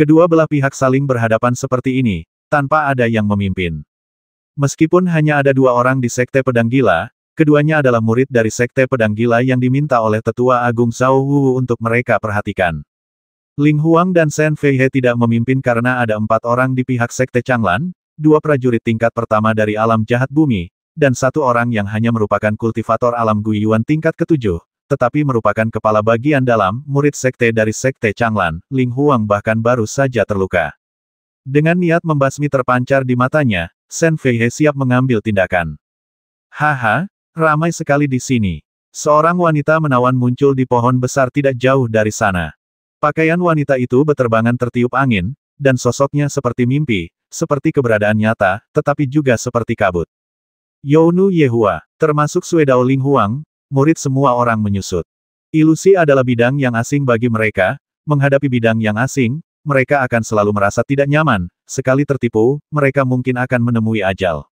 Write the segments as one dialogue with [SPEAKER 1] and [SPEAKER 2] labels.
[SPEAKER 1] Kedua belah pihak saling berhadapan seperti ini, tanpa ada yang memimpin. Meskipun hanya ada dua orang di Sekte Pedang Gila, keduanya adalah murid dari Sekte Pedang Gila yang diminta oleh Tetua Agung Zhao Wu untuk mereka perhatikan. Ling Huang dan Shen Feihe tidak memimpin karena ada empat orang di pihak Sekte Changlan, dua prajurit tingkat pertama dari alam jahat bumi, dan satu orang yang hanya merupakan kultivator alam Guiyuan tingkat ketujuh, tetapi merupakan kepala bagian dalam, murid sekte dari sekte Changlan, Ling Huang bahkan baru saja terluka. Dengan niat membasmi terpancar di matanya, Shen Feihe siap mengambil tindakan. Haha, ramai sekali di sini. Seorang wanita menawan muncul di pohon besar tidak jauh dari sana. Pakaian wanita itu beterbangan tertiup angin, dan sosoknya seperti mimpi, seperti keberadaan nyata, tetapi juga seperti kabut. Younu Yehua, termasuk Suedao Ling Huang, murid semua orang menyusut. Ilusi adalah bidang yang asing bagi mereka, menghadapi bidang yang asing, mereka akan selalu merasa tidak nyaman, sekali tertipu, mereka mungkin akan menemui ajal.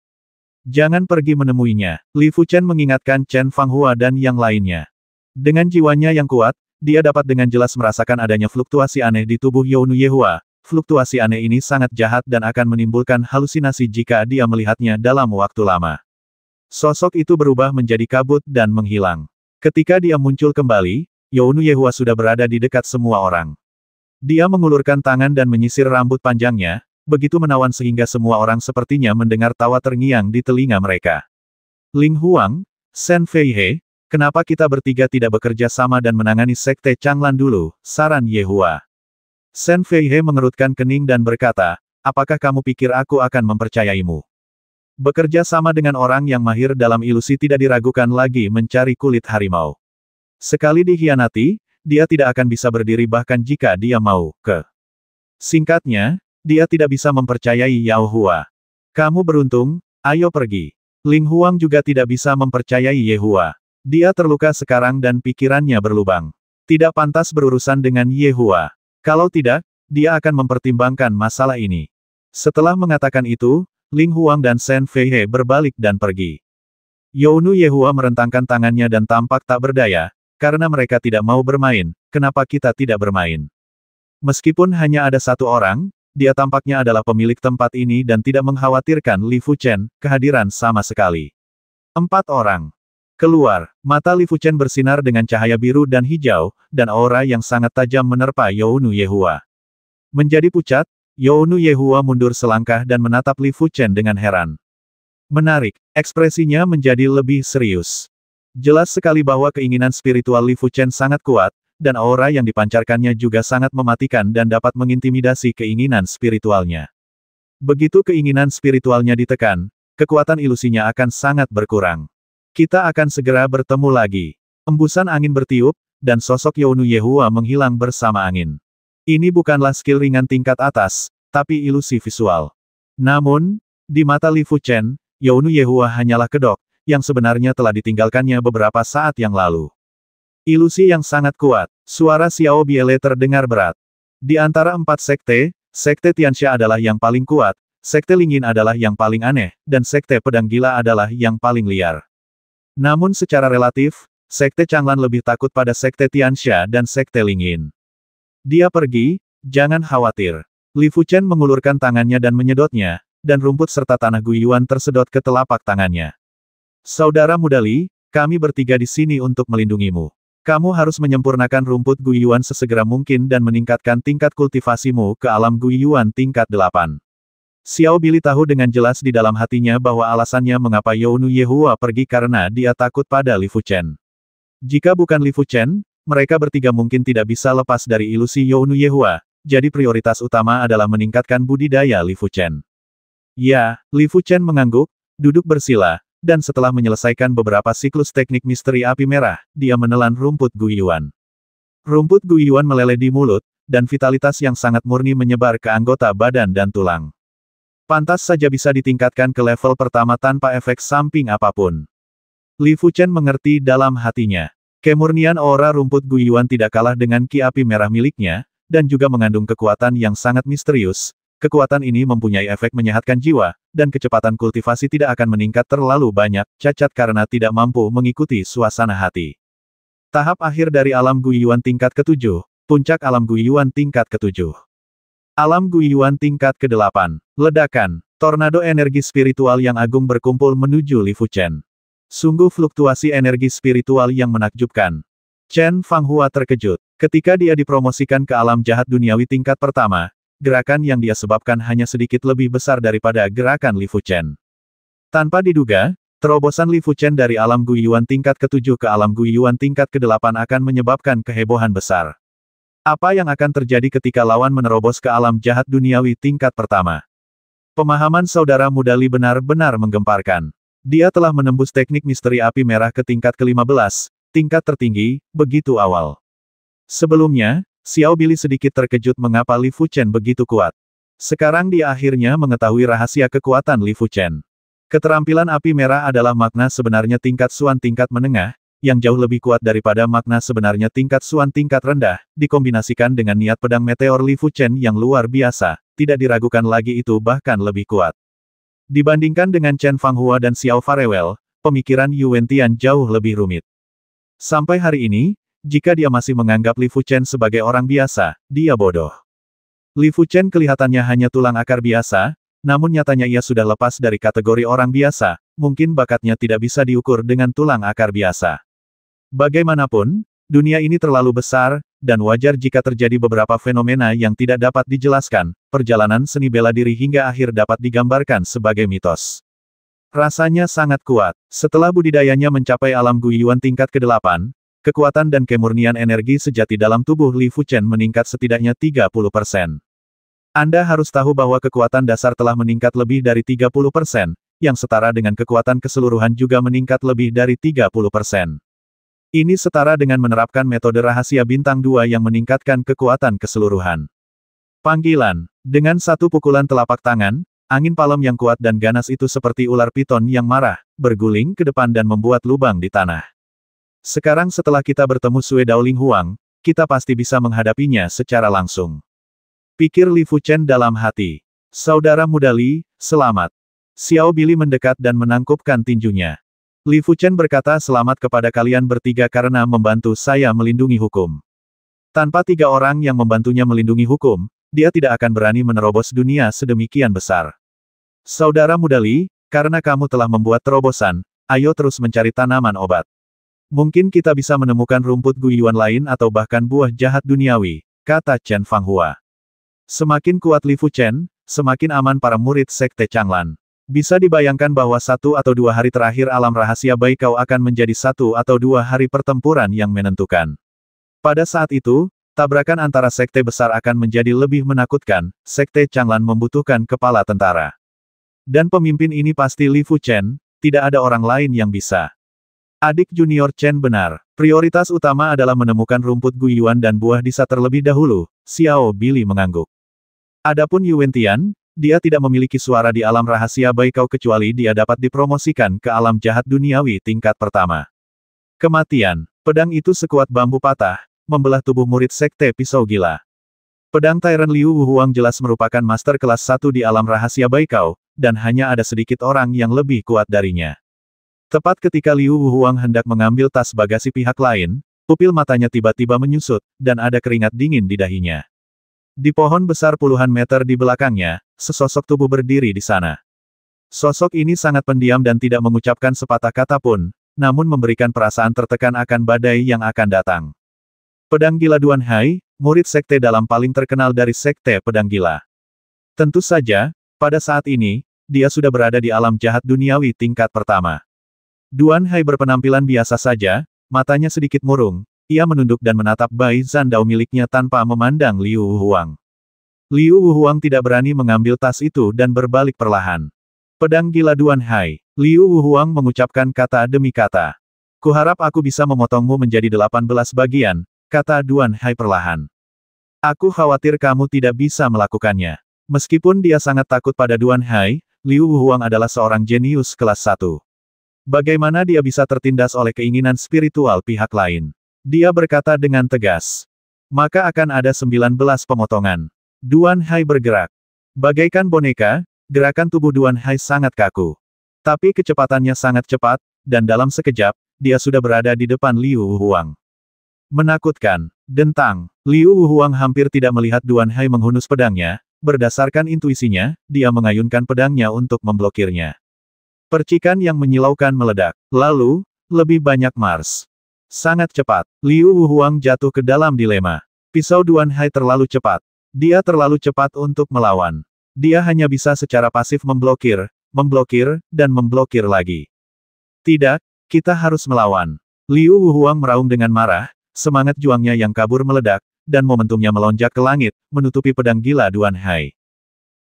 [SPEAKER 1] Jangan pergi menemuinya, Li Fuchen mengingatkan Chen Fanghua dan yang lainnya. Dengan jiwanya yang kuat, dia dapat dengan jelas merasakan adanya fluktuasi aneh di tubuh Younu Yehua, fluktuasi aneh ini sangat jahat dan akan menimbulkan halusinasi jika dia melihatnya dalam waktu lama. Sosok itu berubah menjadi kabut dan menghilang. Ketika dia muncul kembali, Younu Yehua sudah berada di dekat semua orang. Dia mengulurkan tangan dan menyisir rambut panjangnya, begitu menawan sehingga semua orang sepertinya mendengar tawa terngiang di telinga mereka. Ling Huang, Sen Feihe, kenapa kita bertiga tidak bekerja sama dan menangani Sekte Changlan dulu, saran Yehua. Sen Feihe mengerutkan kening dan berkata, apakah kamu pikir aku akan mempercayaimu? Bekerja sama dengan orang yang mahir dalam ilusi tidak diragukan lagi mencari kulit harimau. Sekali dihianati, dia tidak akan bisa berdiri bahkan jika dia mau, ke. Singkatnya, dia tidak bisa mempercayai Yao Hua. Kamu beruntung, ayo pergi. Ling Huang juga tidak bisa mempercayai Yahua. Dia terluka sekarang dan pikirannya berlubang. Tidak pantas berurusan dengan Yahua. Kalau tidak, dia akan mempertimbangkan masalah ini. Setelah mengatakan itu, Ling Huang dan Shen Feihe berbalik dan pergi. Yonu Yehua merentangkan tangannya dan tampak tak berdaya, karena mereka tidak mau bermain, kenapa kita tidak bermain? Meskipun hanya ada satu orang, dia tampaknya adalah pemilik tempat ini dan tidak mengkhawatirkan Li Chen kehadiran sama sekali. Empat orang. Keluar, mata Li Chen bersinar dengan cahaya biru dan hijau, dan aura yang sangat tajam menerpa Yonu Yehua. Menjadi pucat, Yonu Yehua mundur selangkah dan menatap Li Fuchen dengan heran. Menarik, ekspresinya menjadi lebih serius. Jelas sekali bahwa keinginan spiritual Li Fuchen sangat kuat, dan aura yang dipancarkannya juga sangat mematikan dan dapat mengintimidasi keinginan spiritualnya. Begitu keinginan spiritualnya ditekan, kekuatan ilusinya akan sangat berkurang. Kita akan segera bertemu lagi. Embusan angin bertiup, dan sosok Yonu Yehua menghilang bersama angin. Ini bukanlah skill ringan tingkat atas, tapi ilusi visual. Namun, di mata Li Fuchen, Yaunu Yehua hanyalah kedok, yang sebenarnya telah ditinggalkannya beberapa saat yang lalu. Ilusi yang sangat kuat, suara Xiao Biele terdengar berat. Di antara empat sekte, sekte Tianxia adalah yang paling kuat, sekte Lingin adalah yang paling aneh, dan sekte Pedang Gila adalah yang paling liar. Namun secara relatif, sekte Changlan lebih takut pada sekte Tianxia dan sekte Lingin. Dia pergi, jangan khawatir. Li Fuchen mengulurkan tangannya dan menyedotnya, dan rumput serta tanah guyuan tersedot ke telapak tangannya. Saudara muda Li, kami bertiga di sini untuk melindungimu. Kamu harus menyempurnakan rumput guyuan sesegera mungkin dan meningkatkan tingkat kultivasimu ke alam guyuan tingkat delapan. Xiao Bili tahu dengan jelas di dalam hatinya bahwa alasannya mengapa Yonu Yehua pergi karena dia takut pada Li Fuchen. Jika bukan Li Fuchen, mereka bertiga mungkin tidak bisa lepas dari ilusi Younu Yehua, jadi prioritas utama adalah meningkatkan budidaya Li Fuchen. Ya, Li Fuchen mengangguk, duduk bersila, dan setelah menyelesaikan beberapa siklus teknik misteri api merah, dia menelan rumput Guiyuan. Rumput Guiyuan meleleh di mulut, dan vitalitas yang sangat murni menyebar ke anggota badan dan tulang. Pantas saja bisa ditingkatkan ke level pertama tanpa efek samping apapun. Li Fuchen mengerti dalam hatinya. Kemurnian aura rumput Guyuan tidak kalah dengan ki api merah miliknya, dan juga mengandung kekuatan yang sangat misterius. Kekuatan ini mempunyai efek menyehatkan jiwa, dan kecepatan kultivasi tidak akan meningkat terlalu banyak, cacat karena tidak mampu mengikuti suasana hati. Tahap akhir dari alam Guyuan tingkat ke ketujuh, puncak alam Guyuan tingkat ke ketujuh. Alam Guyuan tingkat ke-8, ledakan, tornado energi spiritual yang agung berkumpul menuju Li Fuchen. Sungguh fluktuasi energi spiritual yang menakjubkan. Chen Fanghua terkejut. Ketika dia dipromosikan ke alam jahat duniawi tingkat pertama, gerakan yang dia sebabkan hanya sedikit lebih besar daripada gerakan Li Chen. Tanpa diduga, terobosan Li Chen dari alam Guiyuan tingkat ketujuh ke alam Guiyuan tingkat kedelapan akan menyebabkan kehebohan besar. Apa yang akan terjadi ketika lawan menerobos ke alam jahat duniawi tingkat pertama? Pemahaman saudara muda Li benar-benar menggemparkan. Dia telah menembus teknik misteri api merah ke tingkat ke-15, tingkat tertinggi, begitu awal. Sebelumnya, Xiao Bili sedikit terkejut mengapa Li Fuchen begitu kuat. Sekarang dia akhirnya mengetahui rahasia kekuatan Li Fuchen. Keterampilan api merah adalah makna sebenarnya tingkat suan tingkat menengah, yang jauh lebih kuat daripada makna sebenarnya tingkat suan tingkat rendah, dikombinasikan dengan niat pedang meteor Li Fuchen yang luar biasa, tidak diragukan lagi itu bahkan lebih kuat. Dibandingkan dengan Chen Fanghua dan Xiao Farewell, pemikiran Yuan Tian jauh lebih rumit. Sampai hari ini, jika dia masih menganggap Li Fuchen sebagai orang biasa, dia bodoh. Li Fuchen kelihatannya hanya tulang akar biasa, namun nyatanya ia sudah lepas dari kategori orang biasa, mungkin bakatnya tidak bisa diukur dengan tulang akar biasa. Bagaimanapun, Dunia ini terlalu besar, dan wajar jika terjadi beberapa fenomena yang tidak dapat dijelaskan, perjalanan seni bela diri hingga akhir dapat digambarkan sebagai mitos. Rasanya sangat kuat. Setelah budidayanya mencapai alam Guiyuan tingkat ke-8, kekuatan dan kemurnian energi sejati dalam tubuh Li Fuchen meningkat setidaknya 30 persen. Anda harus tahu bahwa kekuatan dasar telah meningkat lebih dari 30 persen, yang setara dengan kekuatan keseluruhan juga meningkat lebih dari 30 persen. Ini setara dengan menerapkan metode rahasia bintang dua yang meningkatkan kekuatan keseluruhan. Panggilan. Dengan satu pukulan telapak tangan, angin palem yang kuat dan ganas itu seperti ular piton yang marah, berguling ke depan dan membuat lubang di tanah. Sekarang setelah kita bertemu Sue Daoling Huang, kita pasti bisa menghadapinya secara langsung. Pikir Li Fuchen dalam hati. Saudara muda Li, selamat. Xiao Billy mendekat dan menangkupkan tinjunya. Li Fuchen berkata selamat kepada kalian bertiga karena membantu saya melindungi hukum. Tanpa tiga orang yang membantunya melindungi hukum, dia tidak akan berani menerobos dunia sedemikian besar. Saudara muda Li, karena kamu telah membuat terobosan, ayo terus mencari tanaman obat. Mungkin kita bisa menemukan rumput guyuan lain atau bahkan buah jahat duniawi, kata Chen Fanghua. Semakin kuat Li Fuchen, semakin aman para murid Sekte Changlan. Bisa dibayangkan bahwa satu atau dua hari terakhir alam rahasia Baikau akan menjadi satu atau dua hari pertempuran yang menentukan. Pada saat itu, tabrakan antara sekte besar akan menjadi lebih menakutkan, sekte Changlan membutuhkan kepala tentara. Dan pemimpin ini pasti Li Fu Chen, tidak ada orang lain yang bisa. Adik junior Chen benar, prioritas utama adalah menemukan rumput guyuan dan buah disa terlebih dahulu, Xiao Billy mengangguk. Adapun Yuwentian. Tian, dia tidak memiliki suara di alam rahasia Baikau kecuali dia dapat dipromosikan ke alam jahat duniawi tingkat pertama. Kematian. Pedang itu sekuat bambu patah, membelah tubuh murid sekte pisau gila. Pedang Tyrant Liu Huang jelas merupakan master kelas satu di alam rahasia Baikau, dan hanya ada sedikit orang yang lebih kuat darinya. Tepat ketika Liu Huang hendak mengambil tas bagasi pihak lain, pupil matanya tiba-tiba menyusut, dan ada keringat dingin di dahinya. Di pohon besar puluhan meter di belakangnya, sesosok tubuh berdiri di sana. Sosok ini sangat pendiam dan tidak mengucapkan sepatah kata pun, namun memberikan perasaan tertekan akan badai yang akan datang. Pedang Gila Duan Hai, murid sekte dalam paling terkenal dari sekte Pedang Gila. Tentu saja, pada saat ini, dia sudah berada di alam jahat duniawi tingkat pertama. Duan Hai berpenampilan biasa saja, matanya sedikit murung, ia menunduk dan menatap Bai Zandao miliknya tanpa memandang Liu Huang. Liu Wuhuang tidak berani mengambil tas itu dan berbalik perlahan. Pedang gila Duan Hai. Liu Wuhuang mengucapkan kata demi kata. Kuharap aku bisa memotongmu menjadi 18 bagian, kata Duan Hai perlahan. Aku khawatir kamu tidak bisa melakukannya. Meskipun dia sangat takut pada Duan Hai, Liu Wuhuang adalah seorang jenius kelas satu. Bagaimana dia bisa tertindas oleh keinginan spiritual pihak lain? Dia berkata dengan tegas. Maka akan ada 19 pemotongan. Duan Hai bergerak. Bagaikan boneka, gerakan tubuh Duan Hai sangat kaku. Tapi kecepatannya sangat cepat, dan dalam sekejap, dia sudah berada di depan Liu Huang. Menakutkan, dentang, Liu Huang hampir tidak melihat Duan Hai menghunus pedangnya, berdasarkan intuisinya, dia mengayunkan pedangnya untuk memblokirnya. Percikan yang menyilaukan meledak, lalu, lebih banyak Mars. Sangat cepat, Liu Huang jatuh ke dalam dilema. Pisau Duan Hai terlalu cepat, dia terlalu cepat untuk melawan. Dia hanya bisa secara pasif memblokir, memblokir, dan memblokir lagi. Tidak, kita harus melawan. Liu Wuhuang meraung dengan marah, semangat juangnya yang kabur meledak, dan momentumnya melonjak ke langit, menutupi pedang gila Duan Hai.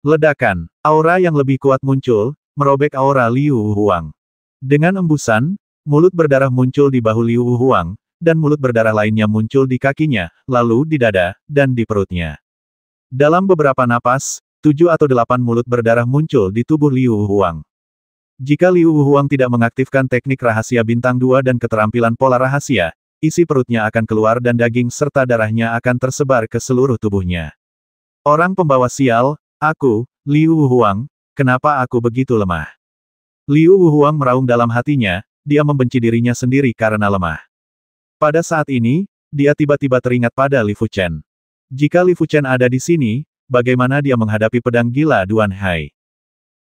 [SPEAKER 1] Ledakan, aura yang lebih kuat muncul, merobek aura Liu Huang. Dengan embusan, mulut berdarah muncul di bahu Liu Huang, dan mulut berdarah lainnya muncul di kakinya, lalu di dada, dan di perutnya. Dalam beberapa napas, tujuh atau delapan mulut berdarah muncul di tubuh Liu Huang. Jika Liu Huang tidak mengaktifkan teknik rahasia bintang dua dan keterampilan pola rahasia, isi perutnya akan keluar dan daging serta darahnya akan tersebar ke seluruh tubuhnya. Orang pembawa sial, aku, Liu Huang, kenapa aku begitu lemah? Liu Huang meraung dalam hatinya, dia membenci dirinya sendiri karena lemah. Pada saat ini, dia tiba-tiba teringat pada Li Fuchen. Jika Li Fuchen ada di sini, bagaimana dia menghadapi pedang gila Duan Hai?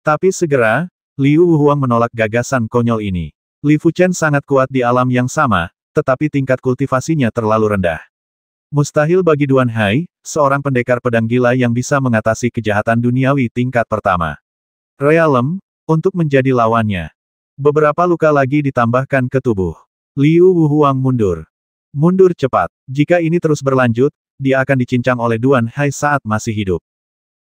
[SPEAKER 1] Tapi segera, Liu Huang menolak gagasan konyol ini. Li Fuchen sangat kuat di alam yang sama, tetapi tingkat kultivasinya terlalu rendah. Mustahil bagi Duan Hai, seorang pendekar pedang gila yang bisa mengatasi kejahatan duniawi tingkat pertama. Realem, untuk menjadi lawannya. Beberapa luka lagi ditambahkan ke tubuh. Liu Huang mundur. Mundur cepat. Jika ini terus berlanjut, dia akan dicincang oleh Duan Hai saat masih hidup.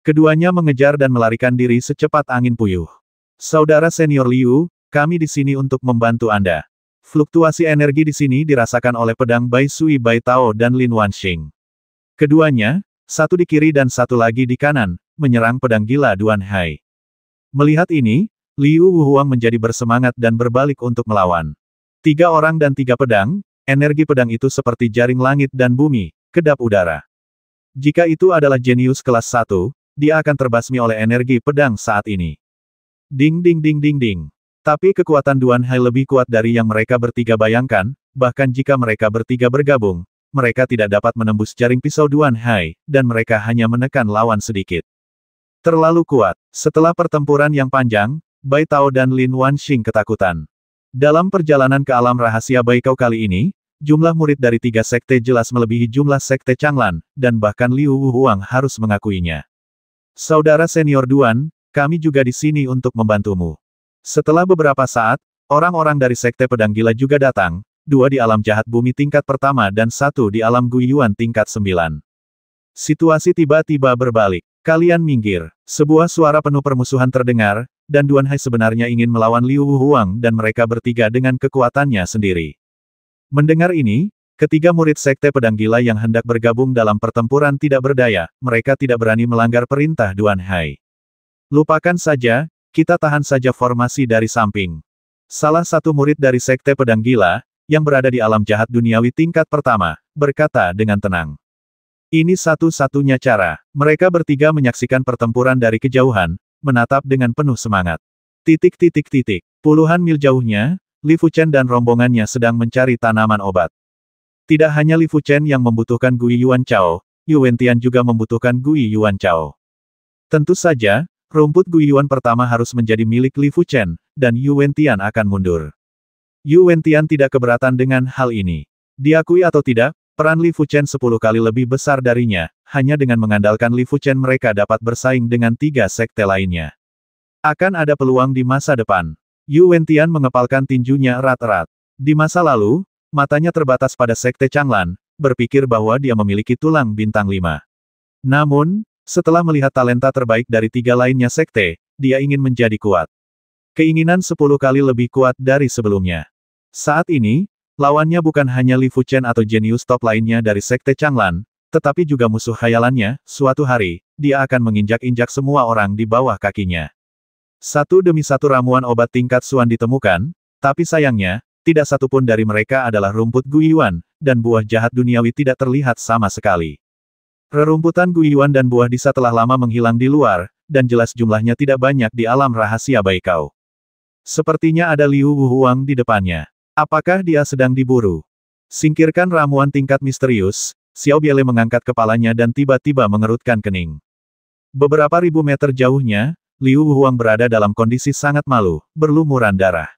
[SPEAKER 1] Keduanya mengejar dan melarikan diri secepat angin puyuh. Saudara senior Liu, kami di sini untuk membantu Anda. Fluktuasi energi di sini dirasakan oleh pedang Bai Sui Bai Tao dan Lin Wanxing. Keduanya, satu di kiri dan satu lagi di kanan, menyerang pedang gila Duan Hai. Melihat ini, Liu Wuhuang menjadi bersemangat dan berbalik untuk melawan. Tiga orang dan tiga pedang, energi pedang itu seperti jaring langit dan bumi, kedap udara. Jika itu adalah jenius kelas 1, dia akan terbasmi oleh energi pedang saat ini. Ding ding ding ding ding. Tapi kekuatan Duan Hai lebih kuat dari yang mereka bertiga bayangkan, bahkan jika mereka bertiga bergabung, mereka tidak dapat menembus jaring pisau Duan Hai, dan mereka hanya menekan lawan sedikit. Terlalu kuat. Setelah pertempuran yang panjang, Bai Tao dan Lin Wanxing ketakutan. Dalam perjalanan ke alam rahasia Bai Kau kali ini, Jumlah murid dari tiga sekte jelas melebihi jumlah sekte Changlan, dan bahkan Liu Huang harus mengakuinya. Saudara senior Duan, kami juga di sini untuk membantumu. Setelah beberapa saat, orang-orang dari sekte pedang gila juga datang, dua di alam jahat bumi tingkat pertama dan satu di alam Guiyuan tingkat sembilan. Situasi tiba-tiba berbalik. Kalian minggir. Sebuah suara penuh permusuhan terdengar, dan Duan Hai sebenarnya ingin melawan Liu Huang dan mereka bertiga dengan kekuatannya sendiri. Mendengar ini, ketiga murid Sekte Pedang Gila yang hendak bergabung dalam pertempuran tidak berdaya, mereka tidak berani melanggar perintah Duan Hai. Lupakan saja, kita tahan saja formasi dari samping. Salah satu murid dari Sekte Pedang Gila, yang berada di alam jahat duniawi tingkat pertama, berkata dengan tenang. Ini satu-satunya cara. Mereka bertiga menyaksikan pertempuran dari kejauhan, menatap dengan penuh semangat. Titik-titik-titik. Puluhan mil jauhnya, Li Fuchen dan rombongannya sedang mencari tanaman obat. Tidak hanya Li Fuchen yang membutuhkan Gui Yuan Chao, Yu Wentian juga membutuhkan Gui Yuan Chao. Tentu saja, rumput Gui Yuan pertama harus menjadi milik Li Fuchen, dan Yu Wentian akan mundur. Yu Wentian tidak keberatan dengan hal ini. Diakui atau tidak, peran Li Fuchen 10 kali lebih besar darinya, hanya dengan mengandalkan Li Fuchen mereka dapat bersaing dengan tiga sekte lainnya. Akan ada peluang di masa depan. Yu Wentian mengepalkan tinjunya erat-erat. Di masa lalu, matanya terbatas pada Sekte Changlan, berpikir bahwa dia memiliki tulang bintang lima. Namun, setelah melihat talenta terbaik dari tiga lainnya Sekte, dia ingin menjadi kuat. Keinginan sepuluh kali lebih kuat dari sebelumnya. Saat ini, lawannya bukan hanya Li Fuchen atau jenius top lainnya dari Sekte Changlan, tetapi juga musuh hayalannya. suatu hari, dia akan menginjak-injak semua orang di bawah kakinya. Satu demi satu ramuan obat tingkat Suan ditemukan, tapi sayangnya, tidak satupun dari mereka adalah rumput Guiyuan, dan buah jahat duniawi tidak terlihat sama sekali. Rerumputan Guiyuan dan buah disa telah lama menghilang di luar, dan jelas jumlahnya tidak banyak di alam rahasia Baikau. Sepertinya ada Liu Wuhuang di depannya. Apakah dia sedang diburu? Singkirkan ramuan tingkat misterius, Xiao Biele mengangkat kepalanya dan tiba-tiba mengerutkan kening. Beberapa ribu meter jauhnya, Liu Huang berada dalam kondisi sangat malu, berlumuran darah.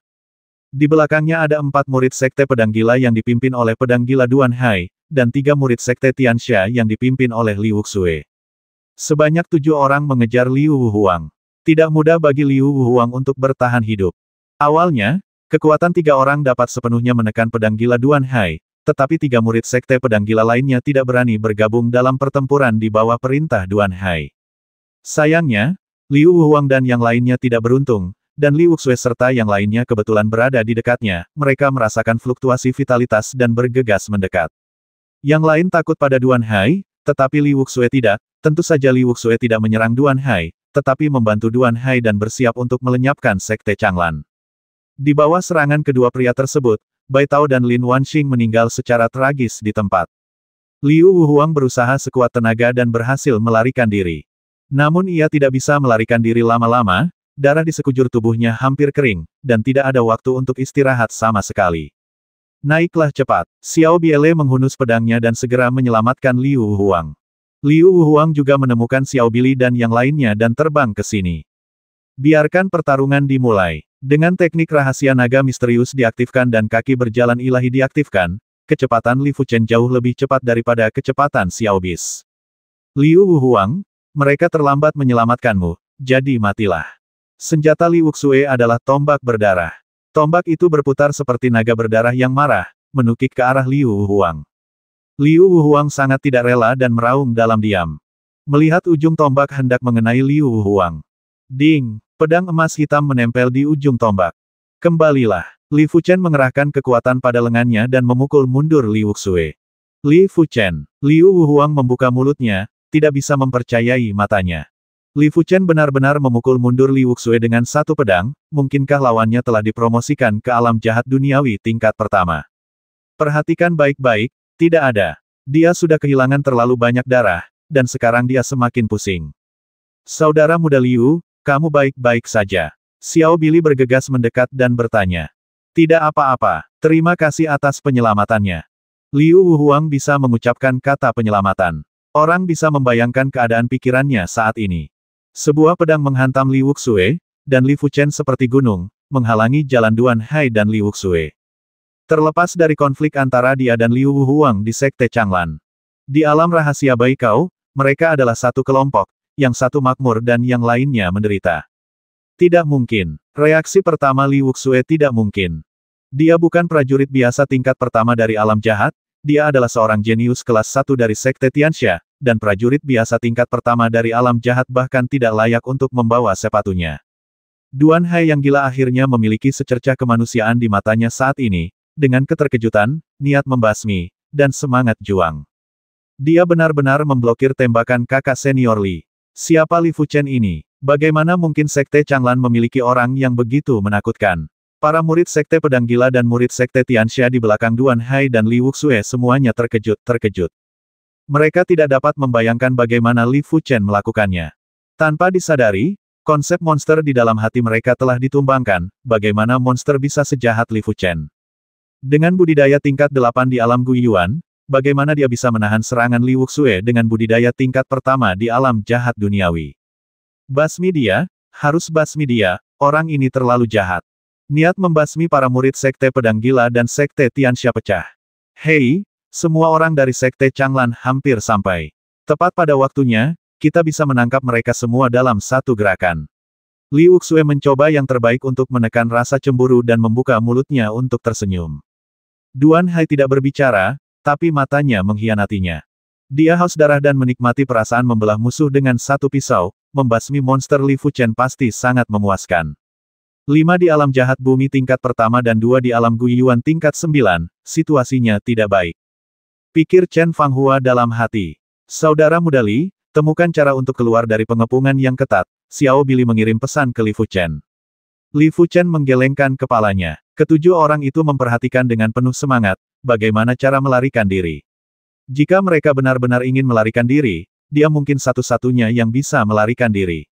[SPEAKER 1] Di belakangnya ada empat murid Sekte Pedang Gila yang dipimpin oleh Pedang Gila Duan Hai, dan tiga murid Sekte Tianxia yang dipimpin oleh Liu Xue. Sebanyak tujuh orang mengejar Liu Huang. Tidak mudah bagi Liu Huang untuk bertahan hidup. Awalnya, kekuatan tiga orang dapat sepenuhnya menekan Pedang Gila Duan Hai, tetapi tiga murid Sekte Pedang Gila lainnya tidak berani bergabung dalam pertempuran di bawah perintah Duan Hai. Sayangnya, Liu Wuwang dan yang lainnya tidak beruntung, dan Liu Xue serta yang lainnya kebetulan berada di dekatnya, mereka merasakan fluktuasi vitalitas dan bergegas mendekat. Yang lain takut pada Duan Hai, tetapi Liu Xue tidak, tentu saja Liu Xue tidak menyerang Duan Hai, tetapi membantu Duan Hai dan bersiap untuk melenyapkan Sekte Changlan. Di bawah serangan kedua pria tersebut, Bai Tao dan Lin Wanxing meninggal secara tragis di tempat. Liu Wuhuang berusaha sekuat tenaga dan berhasil melarikan diri. Namun ia tidak bisa melarikan diri lama-lama, darah di sekujur tubuhnya hampir kering, dan tidak ada waktu untuk istirahat sama sekali. Naiklah cepat, Xiao Biele menghunus pedangnya dan segera menyelamatkan Liu Huang. Liu Huang juga menemukan Xiao Bili dan yang lainnya dan terbang ke sini. Biarkan pertarungan dimulai. Dengan teknik rahasia naga misterius diaktifkan dan kaki berjalan ilahi diaktifkan, kecepatan Li Fuchen jauh lebih cepat daripada kecepatan Xiao Bis. Liu Huang, mereka terlambat menyelamatkanmu, jadi matilah. Senjata Li Wuxue adalah tombak berdarah. Tombak itu berputar seperti naga berdarah yang marah, menukik ke arah Liu Wuhuang. Liu Wuhuang sangat tidak rela dan meraung dalam diam. Melihat ujung tombak hendak mengenai Liu Wuhuang. Ding, pedang emas hitam menempel di ujung tombak. Kembalilah, Li Fuchen mengerahkan kekuatan pada lengannya dan memukul mundur Li Wuxue. Li Fuchen, Liu Wuhuang membuka mulutnya, tidak bisa mempercayai matanya. Li Fuchen benar-benar memukul mundur Li Wuxue dengan satu pedang, mungkinkah lawannya telah dipromosikan ke alam jahat duniawi tingkat pertama. Perhatikan baik-baik, tidak ada. Dia sudah kehilangan terlalu banyak darah, dan sekarang dia semakin pusing. Saudara muda Liu, kamu baik-baik saja. Xiao Bili bergegas mendekat dan bertanya. Tidak apa-apa, terima kasih atas penyelamatannya. Liu Wuhuang bisa mengucapkan kata penyelamatan. Orang bisa membayangkan keadaan pikirannya saat ini. Sebuah pedang menghantam Li Wuxue, dan Li Fuchen seperti gunung, menghalangi jalan Duan Hai dan Li Wuxue. Terlepas dari konflik antara dia dan Liu Wuhuang di Sekte Changlan. Di alam rahasia Baikau, mereka adalah satu kelompok, yang satu makmur dan yang lainnya menderita. Tidak mungkin. Reaksi pertama Li Wuxue tidak mungkin. Dia bukan prajurit biasa tingkat pertama dari alam jahat, dia adalah seorang jenius kelas satu dari Sekte Tianxia, dan prajurit biasa tingkat pertama dari alam jahat bahkan tidak layak untuk membawa sepatunya. Duan Hai yang gila akhirnya memiliki secercah kemanusiaan di matanya saat ini, dengan keterkejutan, niat membasmi, dan semangat juang. Dia benar-benar memblokir tembakan kakak senior Li. Siapa Li Fuchen ini? Bagaimana mungkin Sekte Changlan memiliki orang yang begitu menakutkan? Para murid Sekte Pedang Gila dan murid Sekte Tianxia di belakang Duan Hai dan Li Wuxue semuanya terkejut-terkejut. Mereka tidak dapat membayangkan bagaimana Li Fuchen melakukannya. Tanpa disadari, konsep monster di dalam hati mereka telah ditumbangkan, bagaimana monster bisa sejahat Li Fuchen. Dengan budidaya tingkat 8 di alam Guiyuan, bagaimana dia bisa menahan serangan Li Wuxue dengan budidaya tingkat pertama di alam jahat duniawi. Basmi dia, harus basmi dia, orang ini terlalu jahat. Niat membasmi para murid Sekte Pedang Gila dan Sekte Tianxia pecah. Hei, semua orang dari Sekte Changlan hampir sampai. Tepat pada waktunya, kita bisa menangkap mereka semua dalam satu gerakan. Li Uxue mencoba yang terbaik untuk menekan rasa cemburu dan membuka mulutnya untuk tersenyum. Duan Hai tidak berbicara, tapi matanya mengkhianatinya. Dia haus darah dan menikmati perasaan membelah musuh dengan satu pisau, membasmi monster Li Fuchen pasti sangat memuaskan. 5 di alam jahat bumi tingkat pertama dan dua di alam Guiyuan tingkat 9, situasinya tidak baik. Pikir Chen Fanghua dalam hati. Saudara muda Li, temukan cara untuk keluar dari pengepungan yang ketat, Xiao Bili mengirim pesan ke Li Fuchen. Li Fuchen menggelengkan kepalanya. Ketujuh orang itu memperhatikan dengan penuh semangat, bagaimana cara melarikan diri. Jika mereka benar-benar ingin melarikan diri, dia mungkin satu-satunya yang bisa melarikan diri.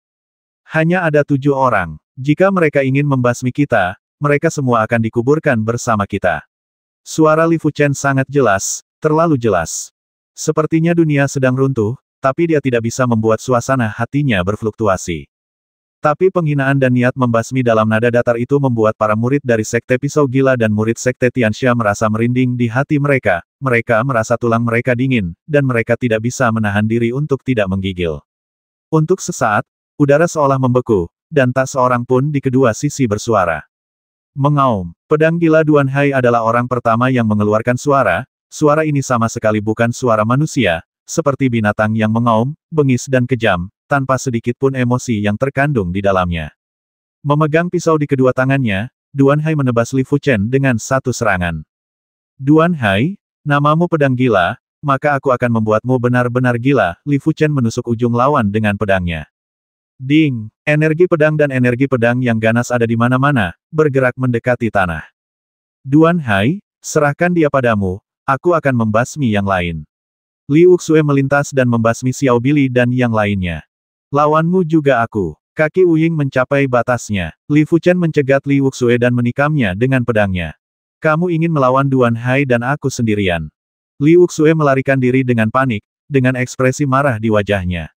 [SPEAKER 1] Hanya ada tujuh orang. Jika mereka ingin membasmi kita, mereka semua akan dikuburkan bersama kita. Suara Li Fuchen sangat jelas, terlalu jelas. Sepertinya dunia sedang runtuh, tapi dia tidak bisa membuat suasana hatinya berfluktuasi. Tapi penghinaan dan niat membasmi dalam nada datar itu membuat para murid dari Sekte Pisau Gila dan murid Sekte Tianxia merasa merinding di hati mereka, mereka merasa tulang mereka dingin, dan mereka tidak bisa menahan diri untuk tidak menggigil. Untuk sesaat, udara seolah membeku, dan tak seorang pun di kedua sisi bersuara. Mengaum, pedang gila Duan Hai adalah orang pertama yang mengeluarkan suara, suara ini sama sekali bukan suara manusia, seperti binatang yang mengaum, bengis dan kejam, tanpa sedikit pun emosi yang terkandung di dalamnya. Memegang pisau di kedua tangannya, Duan Hai menebas Li Fuchen dengan satu serangan. Duan Hai, namamu pedang gila, maka aku akan membuatmu benar-benar gila, Li Fuchen menusuk ujung lawan dengan pedangnya. Ding! Energi pedang dan energi pedang yang ganas ada di mana-mana, bergerak mendekati tanah. Duan Hai, serahkan dia padamu, aku akan membasmi yang lain. Li Uxue melintas dan membasmi Xiao Bili dan yang lainnya. Lawanmu juga aku. Kaki Uying mencapai batasnya. Li Fuchen mencegat Li Wuxue dan menikamnya dengan pedangnya. Kamu ingin melawan Duan Hai dan aku sendirian. Li Wuxue melarikan diri dengan panik, dengan ekspresi marah di wajahnya.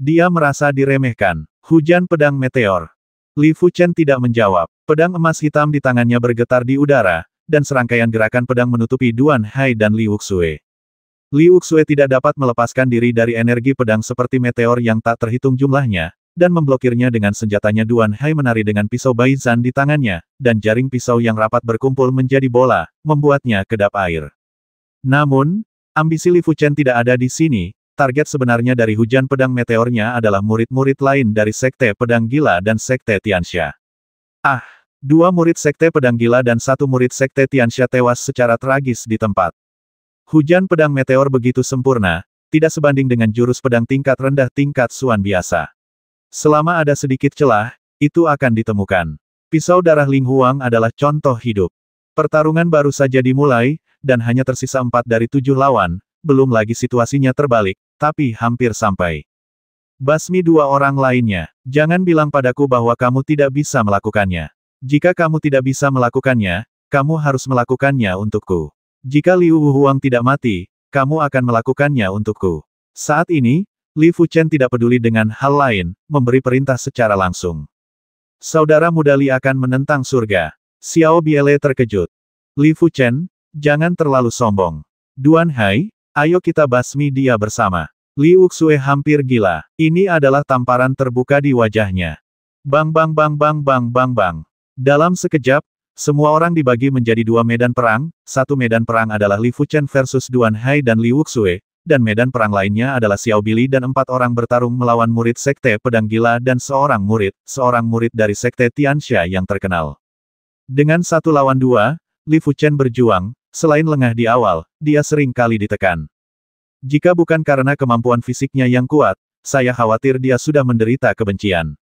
[SPEAKER 1] Dia merasa diremehkan. Hujan pedang meteor. Li Fuchen tidak menjawab. Pedang emas hitam di tangannya bergetar di udara, dan serangkaian gerakan pedang menutupi Duan Hai dan Li Wuxue. Li Wuxue tidak dapat melepaskan diri dari energi pedang seperti meteor yang tak terhitung jumlahnya, dan memblokirnya dengan senjatanya Duan Hai menari dengan pisau Baizan di tangannya, dan jaring pisau yang rapat berkumpul menjadi bola, membuatnya kedap air. Namun, ambisi Li Fuchen tidak ada di sini, Target sebenarnya dari hujan pedang meteornya adalah murid-murid lain dari Sekte Pedang Gila dan Sekte Tiansha. Ah, dua murid Sekte Pedang Gila dan satu murid Sekte Tiansha tewas secara tragis di tempat. Hujan pedang meteor begitu sempurna, tidak sebanding dengan jurus pedang tingkat rendah tingkat suan biasa. Selama ada sedikit celah, itu akan ditemukan. Pisau darah Ling Huang adalah contoh hidup. Pertarungan baru saja dimulai, dan hanya tersisa empat dari tujuh lawan, belum lagi situasinya terbalik, tapi hampir sampai. Basmi dua orang lainnya, jangan bilang padaku bahwa kamu tidak bisa melakukannya. Jika kamu tidak bisa melakukannya, kamu harus melakukannya untukku. Jika Liu Wuhuang tidak mati, kamu akan melakukannya untukku. Saat ini, Li Fuchen tidak peduli dengan hal lain, memberi perintah secara langsung. Saudara muda Li akan menentang surga. Xiao Biele terkejut. Li Fuchen, jangan terlalu sombong. Duan Hai, Ayo kita basmi dia bersama. Li Wuxue hampir gila. Ini adalah tamparan terbuka di wajahnya. Bang bang bang bang bang bang bang. Dalam sekejap, semua orang dibagi menjadi dua medan perang, satu medan perang adalah Li Fuchen versus Duan Hai dan Li Wuxue, dan medan perang lainnya adalah Xiao Bili dan empat orang bertarung melawan murid Sekte Pedang Gila dan seorang murid, seorang murid dari Sekte Tianxia yang terkenal. Dengan satu lawan dua, Li Fuchen berjuang, Selain lengah di awal, dia sering kali ditekan. Jika bukan karena kemampuan fisiknya yang kuat, saya khawatir dia sudah menderita kebencian.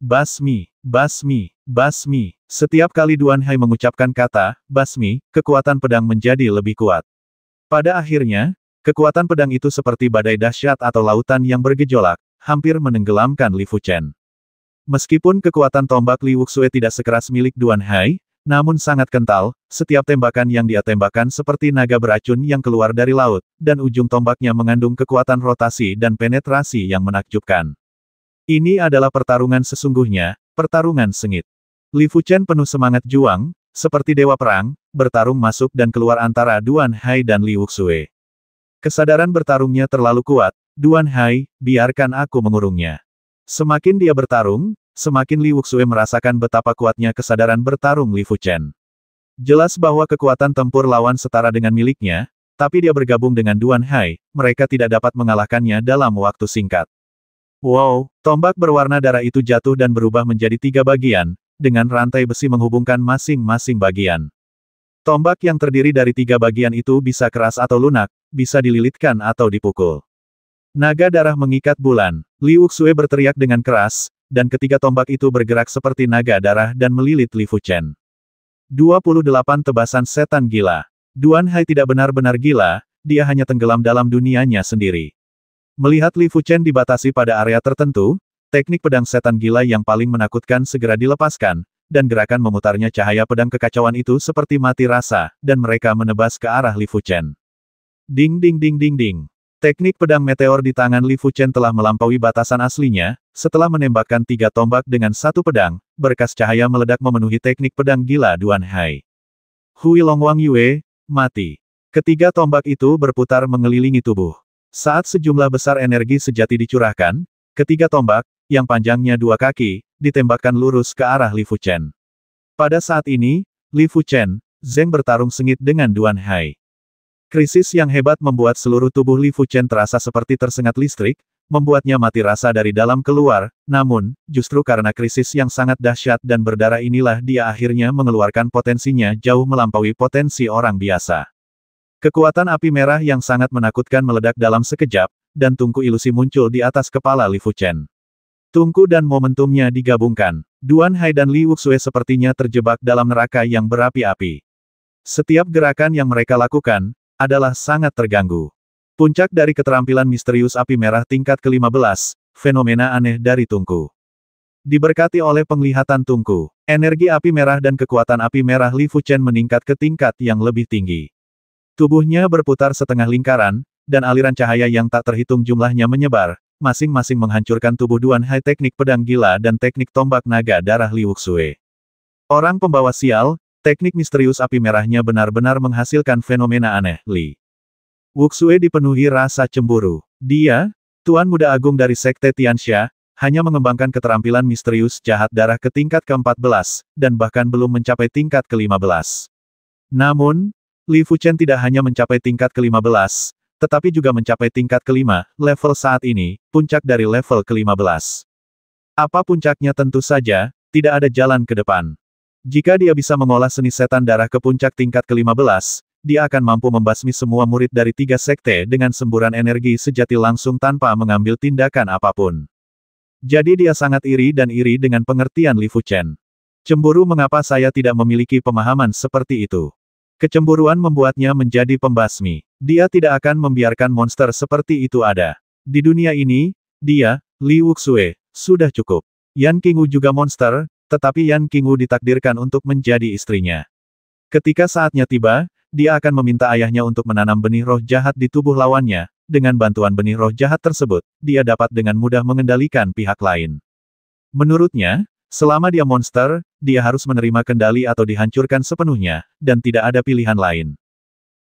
[SPEAKER 1] Basmi, basmi, basmi. Setiap kali Duan Hai mengucapkan kata, basmi, kekuatan pedang menjadi lebih kuat. Pada akhirnya, kekuatan pedang itu seperti badai dahsyat atau lautan yang bergejolak, hampir menenggelamkan Li Fuchen. Meskipun kekuatan tombak Li Wuxue tidak sekeras milik Duan Hai, namun sangat kental, setiap tembakan yang dia tembakan seperti naga beracun yang keluar dari laut, dan ujung tombaknya mengandung kekuatan rotasi dan penetrasi yang menakjubkan. Ini adalah pertarungan sesungguhnya, pertarungan sengit. Li Fuchen penuh semangat juang, seperti dewa perang, bertarung masuk dan keluar antara Duan Hai dan Li Wuxue. Kesadaran bertarungnya terlalu kuat, Duan Hai, biarkan aku mengurungnya. Semakin dia bertarung, semakin Li Wuxue merasakan betapa kuatnya kesadaran bertarung Li Fuchen. Jelas bahwa kekuatan tempur lawan setara dengan miliknya, tapi dia bergabung dengan Duan Hai, mereka tidak dapat mengalahkannya dalam waktu singkat. Wow, tombak berwarna darah itu jatuh dan berubah menjadi tiga bagian, dengan rantai besi menghubungkan masing-masing bagian. Tombak yang terdiri dari tiga bagian itu bisa keras atau lunak, bisa dililitkan atau dipukul. Naga darah mengikat bulan. Li Xue berteriak dengan keras, dan ketiga tombak itu bergerak seperti naga darah dan melilit Li Fuchen. 28 Tebasan Setan Gila Duan Hai tidak benar-benar gila, dia hanya tenggelam dalam dunianya sendiri. Melihat Li Fuchen dibatasi pada area tertentu, teknik pedang setan gila yang paling menakutkan segera dilepaskan, dan gerakan memutarnya cahaya pedang kekacauan itu seperti mati rasa, dan mereka menebas ke arah Li Fuchen. Ding ding ding ding ding. Teknik pedang meteor di tangan Li Fuchen telah melampaui batasan aslinya, setelah menembakkan tiga tombak dengan satu pedang, berkas cahaya meledak memenuhi teknik pedang gila Duan Hai. Hui Wang Yue, mati. Ketiga tombak itu berputar mengelilingi tubuh. Saat sejumlah besar energi sejati dicurahkan, ketiga tombak, yang panjangnya dua kaki, ditembakkan lurus ke arah Li Fuchen. Pada saat ini, Li Fuchen, Zeng bertarung sengit dengan Duan Hai. Krisis yang hebat membuat seluruh tubuh Li Fuchen terasa seperti tersengat listrik, membuatnya mati rasa dari dalam keluar, namun, justru karena krisis yang sangat dahsyat dan berdarah inilah dia akhirnya mengeluarkan potensinya jauh melampaui potensi orang biasa. Kekuatan api merah yang sangat menakutkan meledak dalam sekejap, dan tungku ilusi muncul di atas kepala Li Fuchen. Tungku dan momentumnya digabungkan. Duan Hai dan Li Wuxue sepertinya terjebak dalam neraka yang berapi-api. Setiap gerakan yang mereka lakukan, adalah sangat terganggu. Puncak dari keterampilan misterius api merah tingkat ke-15, fenomena aneh dari tungku. Diberkati oleh penglihatan tungku, energi api merah dan kekuatan api merah Li Fuchen meningkat ke tingkat yang lebih tinggi. Tubuhnya berputar setengah lingkaran, dan aliran cahaya yang tak terhitung jumlahnya menyebar, masing-masing menghancurkan tubuh Duan Hai teknik pedang gila dan teknik tombak naga darah Li Wuxue. Orang pembawa sial, Teknik misterius api merahnya benar-benar menghasilkan fenomena aneh, Li. Wuxue dipenuhi rasa cemburu. Dia, Tuan Muda Agung dari Sekte Tianxia, hanya mengembangkan keterampilan misterius jahat darah ke tingkat ke-14, dan bahkan belum mencapai tingkat ke-15. Namun, Li Fuchen tidak hanya mencapai tingkat ke-15, tetapi juga mencapai tingkat ke-5, level saat ini, puncak dari level ke-15. Apa puncaknya tentu saja, tidak ada jalan ke depan. Jika dia bisa mengolah seni setan darah ke puncak tingkat ke-15, dia akan mampu membasmi semua murid dari tiga sekte dengan semburan energi sejati langsung tanpa mengambil tindakan apapun. Jadi dia sangat iri dan iri dengan pengertian Li Fuchen. Cemburu mengapa saya tidak memiliki pemahaman seperti itu. Kecemburuan membuatnya menjadi pembasmi. Dia tidak akan membiarkan monster seperti itu ada. Di dunia ini, dia, Li Wuxue, sudah cukup. Yan Kingu juga monster, tetapi Yan Qingwu ditakdirkan untuk menjadi istrinya. Ketika saatnya tiba, dia akan meminta ayahnya untuk menanam benih roh jahat di tubuh lawannya. Dengan bantuan benih roh jahat tersebut, dia dapat dengan mudah mengendalikan pihak lain. Menurutnya, selama dia monster, dia harus menerima kendali atau dihancurkan sepenuhnya, dan tidak ada pilihan lain.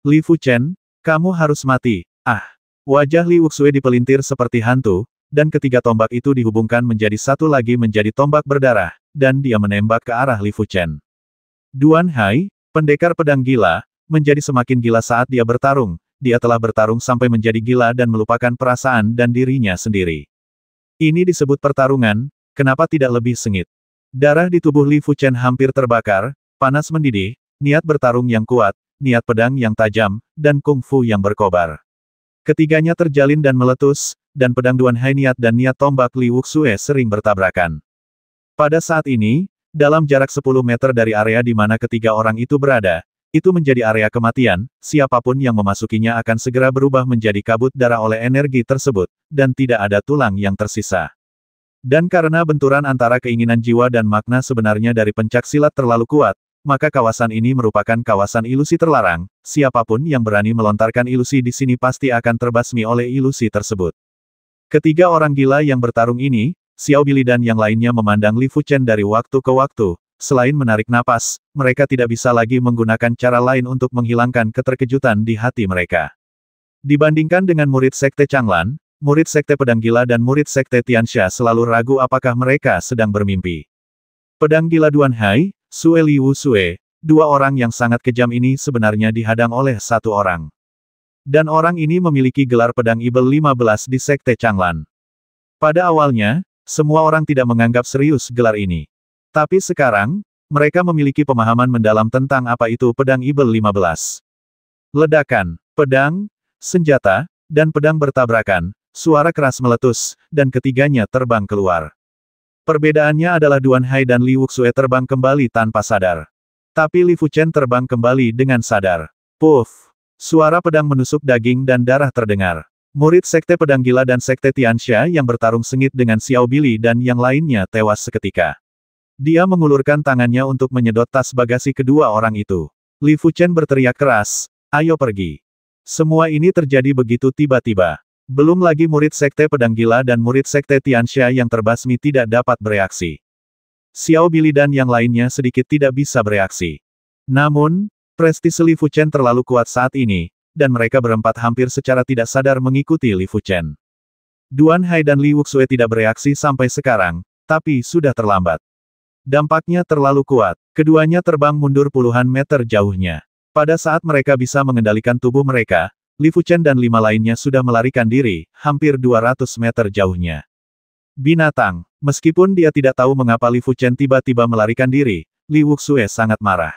[SPEAKER 1] Li Fu Chen, kamu harus mati. Ah! Wajah Li Wuxue dipelintir seperti hantu, dan ketiga tombak itu dihubungkan menjadi satu lagi menjadi tombak berdarah, dan dia menembak ke arah Li Fuchen. Duan Hai, pendekar pedang gila, menjadi semakin gila saat dia bertarung, dia telah bertarung sampai menjadi gila dan melupakan perasaan dan dirinya sendiri. Ini disebut pertarungan, kenapa tidak lebih sengit? Darah di tubuh Li Fuchen hampir terbakar, panas mendidih, niat bertarung yang kuat, niat pedang yang tajam, dan kungfu yang berkobar. Ketiganya terjalin dan meletus, dan pedang Duan Hai niat dan niat tombak Li Wuxue sering bertabrakan. Pada saat ini, dalam jarak 10 meter dari area di mana ketiga orang itu berada, itu menjadi area kematian, siapapun yang memasukinya akan segera berubah menjadi kabut darah oleh energi tersebut, dan tidak ada tulang yang tersisa. Dan karena benturan antara keinginan jiwa dan makna sebenarnya dari pencak silat terlalu kuat, maka kawasan ini merupakan kawasan ilusi terlarang, siapapun yang berani melontarkan ilusi di sini pasti akan terbasmi oleh ilusi tersebut. Ketiga orang gila yang bertarung ini, Xiao Bili dan yang lainnya memandang Li Fuchen dari waktu ke waktu, selain menarik napas, mereka tidak bisa lagi menggunakan cara lain untuk menghilangkan keterkejutan di hati mereka. Dibandingkan dengan murid Sekte Changlan, murid Sekte Pedang Gila dan murid Sekte Tianxia selalu ragu apakah mereka sedang bermimpi. Pedang Gila Duan Hai, Sue Liu Sue, dua orang yang sangat kejam ini sebenarnya dihadang oleh satu orang. Dan orang ini memiliki gelar pedang Ibel 15 di Sekte Changlan. Pada awalnya, semua orang tidak menganggap serius gelar ini. Tapi sekarang, mereka memiliki pemahaman mendalam tentang apa itu pedang Ibel 15. Ledakan, pedang, senjata, dan pedang bertabrakan, suara keras meletus, dan ketiganya terbang keluar. Perbedaannya adalah Duan Hai dan Li Wuxue terbang kembali tanpa sadar. Tapi Li Fuchen terbang kembali dengan sadar. Puff! Suara pedang menusuk daging dan darah terdengar. Murid Sekte Pedang Gila dan Sekte Tianxia yang bertarung sengit dengan Xiao Bili dan yang lainnya tewas seketika. Dia mengulurkan tangannya untuk menyedot tas bagasi kedua orang itu. Li Fuchen berteriak keras, ayo pergi. Semua ini terjadi begitu tiba-tiba. Belum lagi murid Sekte Pedang Gila dan murid Sekte Tianxia yang terbasmi tidak dapat bereaksi. Xiao Bili dan yang lainnya sedikit tidak bisa bereaksi. Namun, prestise Li Fuchen terlalu kuat saat ini, dan mereka berempat hampir secara tidak sadar mengikuti Li Fuchen. Duan Hai dan Li Wuxue tidak bereaksi sampai sekarang, tapi sudah terlambat. Dampaknya terlalu kuat, keduanya terbang mundur puluhan meter jauhnya. Pada saat mereka bisa mengendalikan tubuh mereka, Li Fuchen dan lima lainnya sudah melarikan diri, hampir 200 meter jauhnya. Binatang, meskipun dia tidak tahu mengapa Li Fuchen tiba-tiba melarikan diri, Li Wuxue sangat marah.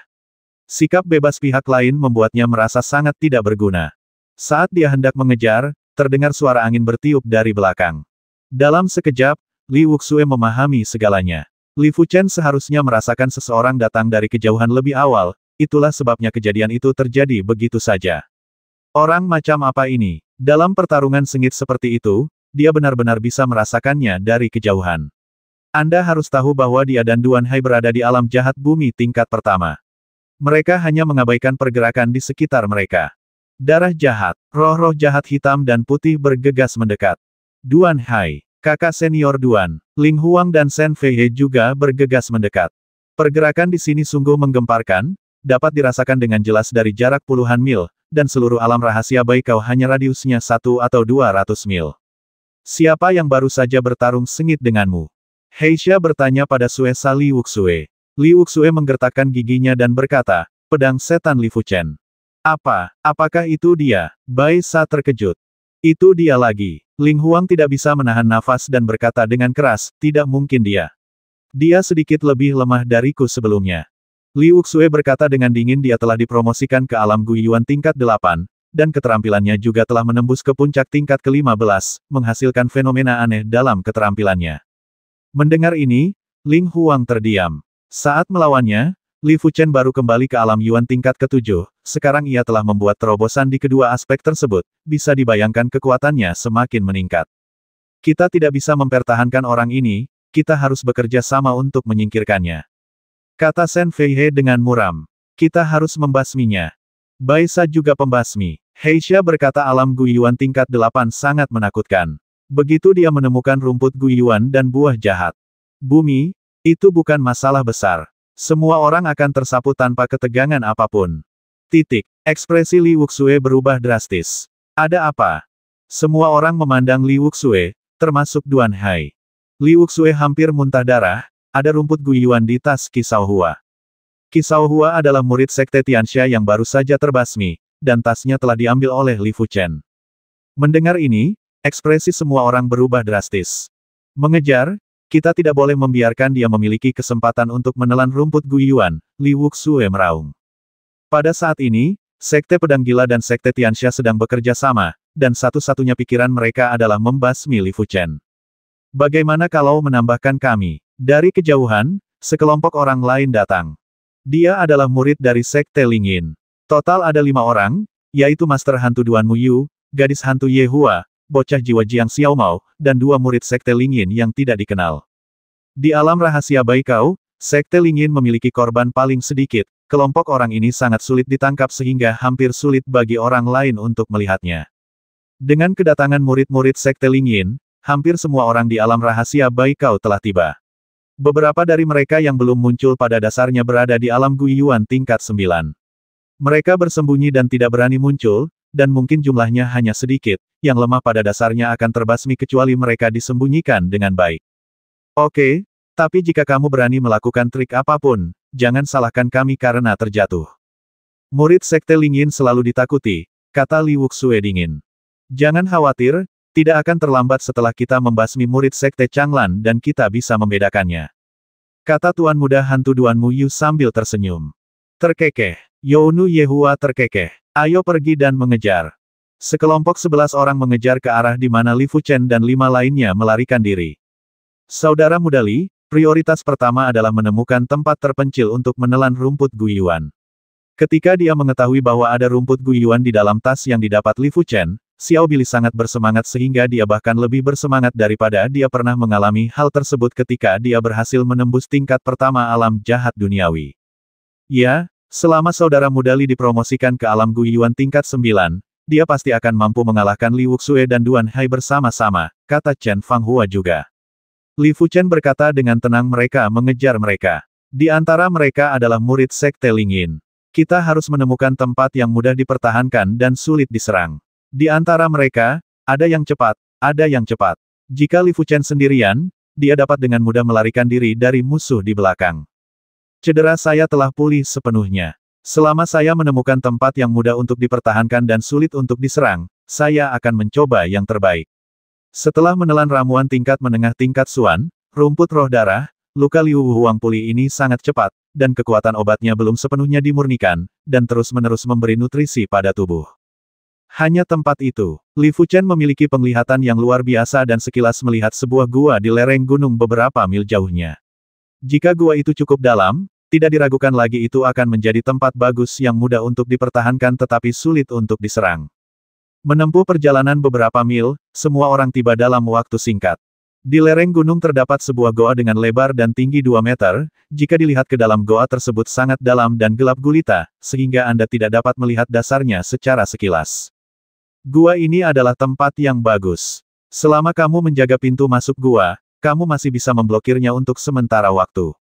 [SPEAKER 1] Sikap bebas pihak lain membuatnya merasa sangat tidak berguna. Saat dia hendak mengejar, terdengar suara angin bertiup dari belakang. Dalam sekejap, Li Wuxue memahami segalanya. Li Fuchen seharusnya merasakan seseorang datang dari kejauhan lebih awal, itulah sebabnya kejadian itu terjadi begitu saja. Orang macam apa ini? Dalam pertarungan sengit seperti itu, dia benar-benar bisa merasakannya dari kejauhan. Anda harus tahu bahwa dia dan Duan Hai berada di alam jahat bumi tingkat pertama. Mereka hanya mengabaikan pergerakan di sekitar mereka. Darah jahat, roh-roh jahat hitam dan putih bergegas mendekat. Duan Hai, kakak senior Duan, Ling Huang dan Shen Feihe juga bergegas mendekat. Pergerakan di sini sungguh menggemparkan, dapat dirasakan dengan jelas dari jarak puluhan mil, dan seluruh alam rahasia Baikau hanya radiusnya satu atau dua ratus mil. Siapa yang baru saja bertarung sengit denganmu? Heisha bertanya pada Sue Sali Wuxue. Li Wuxue menggertakkan giginya dan berkata, pedang setan Li Fuchen. Apa, apakah itu dia? Bai Sa terkejut. Itu dia lagi. Ling Huang tidak bisa menahan nafas dan berkata dengan keras, tidak mungkin dia. Dia sedikit lebih lemah dariku sebelumnya. Li Wuxue berkata dengan dingin dia telah dipromosikan ke alam Guiyuan tingkat 8, dan keterampilannya juga telah menembus ke puncak tingkat ke-15, menghasilkan fenomena aneh dalam keterampilannya. Mendengar ini, Ling Huang terdiam. Saat melawannya, Li Fuchen baru kembali ke alam Yuan tingkat ketujuh, sekarang ia telah membuat terobosan di kedua aspek tersebut, bisa dibayangkan kekuatannya semakin meningkat. Kita tidak bisa mempertahankan orang ini, kita harus bekerja sama untuk menyingkirkannya. Kata Shen Feihe dengan muram. Kita harus membasminya. Baisa juga pembasmi. Heisha berkata alam Guiyuan tingkat delapan sangat menakutkan. Begitu dia menemukan rumput Guiyuan dan buah jahat. Bumi, itu bukan masalah besar. Semua orang akan tersapu tanpa ketegangan apapun. Titik. Ekspresi Li Wuxue berubah drastis. Ada apa? Semua orang memandang Li Wuxue, termasuk Duan Hai. Li Wuxue hampir muntah darah, ada rumput guyuan di tas Hua. Kisauhua. Hua adalah murid sekte Tianxia yang baru saja terbasmi, dan tasnya telah diambil oleh Li Fuchen. Mendengar ini, ekspresi semua orang berubah drastis. Mengejar, kita tidak boleh membiarkan dia memiliki kesempatan untuk menelan rumput Guiyuan. Li Wuxue meraung. Pada saat ini, Sekte Pedang Gila dan Sekte Tianxia sedang bekerja sama, dan satu-satunya pikiran mereka adalah membasmi Li Fuchen. Bagaimana kalau menambahkan kami? Dari kejauhan, sekelompok orang lain datang. Dia adalah murid dari Sekte Lingin. Total ada lima orang, yaitu Master Hantu Duan Muyu, Gadis Hantu Yehua, bocah jiwa Jiang Xiao Mao dan dua murid Sekte Lingyin yang tidak dikenal. Di alam rahasia Baikau, Sekte Lingyin memiliki korban paling sedikit, kelompok orang ini sangat sulit ditangkap sehingga hampir sulit bagi orang lain untuk melihatnya. Dengan kedatangan murid-murid Sekte Lingyin, hampir semua orang di alam rahasia Baikau telah tiba. Beberapa dari mereka yang belum muncul pada dasarnya berada di alam Guiyuan tingkat 9. Mereka bersembunyi dan tidak berani muncul, dan mungkin jumlahnya hanya sedikit, yang lemah pada dasarnya akan terbasmi kecuali mereka disembunyikan dengan baik. Oke, tapi jika kamu berani melakukan trik apapun, jangan salahkan kami karena terjatuh. Murid Sekte Lingyin selalu ditakuti, kata Li Wuxue dingin. Jangan khawatir, tidak akan terlambat setelah kita membasmi murid Sekte Changlan dan kita bisa membedakannya. Kata Tuan Muda Hantu Duan Mu Yu sambil tersenyum. Terkekeh. Yonu Yehua terkekeh. Ayo pergi dan mengejar. Sekelompok sebelas orang mengejar ke arah di mana Li Fuchen dan lima lainnya melarikan diri. Saudara muda Li, prioritas pertama adalah menemukan tempat terpencil untuk menelan rumput Guyuan. Ketika dia mengetahui bahwa ada rumput Guyuan di dalam tas yang didapat Li Fuchen, Xiao Bili sangat bersemangat sehingga dia bahkan lebih bersemangat daripada dia pernah mengalami hal tersebut ketika dia berhasil menembus tingkat pertama alam jahat duniawi. Ya, Selama saudara muda Li dipromosikan ke alam Guiyuan tingkat 9, dia pasti akan mampu mengalahkan Li Wuxue dan Duan Hai bersama-sama, kata Chen Fanghua juga. Li Fuchen berkata dengan tenang mereka mengejar mereka. Di antara mereka adalah murid Sekte Lingin. Kita harus menemukan tempat yang mudah dipertahankan dan sulit diserang. Di antara mereka, ada yang cepat, ada yang cepat. Jika Li Fuchen sendirian, dia dapat dengan mudah melarikan diri dari musuh di belakang. Cedera saya telah pulih sepenuhnya. Selama saya menemukan tempat yang mudah untuk dipertahankan dan sulit untuk diserang, saya akan mencoba yang terbaik. Setelah menelan ramuan tingkat menengah tingkat Suan, rumput roh darah, luka Liu Huang pulih ini sangat cepat, dan kekuatan obatnya belum sepenuhnya dimurnikan, dan terus-menerus memberi nutrisi pada tubuh. Hanya tempat itu, Li Fuchen memiliki penglihatan yang luar biasa dan sekilas melihat sebuah gua di lereng gunung beberapa mil jauhnya. Jika gua itu cukup dalam, tidak diragukan lagi itu akan menjadi tempat bagus yang mudah untuk dipertahankan tetapi sulit untuk diserang. Menempuh perjalanan beberapa mil, semua orang tiba dalam waktu singkat. Di lereng gunung terdapat sebuah goa dengan lebar dan tinggi 2 meter, jika dilihat ke dalam goa tersebut sangat dalam dan gelap gulita, sehingga Anda tidak dapat melihat dasarnya secara sekilas. Gua ini adalah tempat yang bagus. Selama kamu menjaga pintu masuk gua, kamu masih bisa memblokirnya untuk sementara waktu.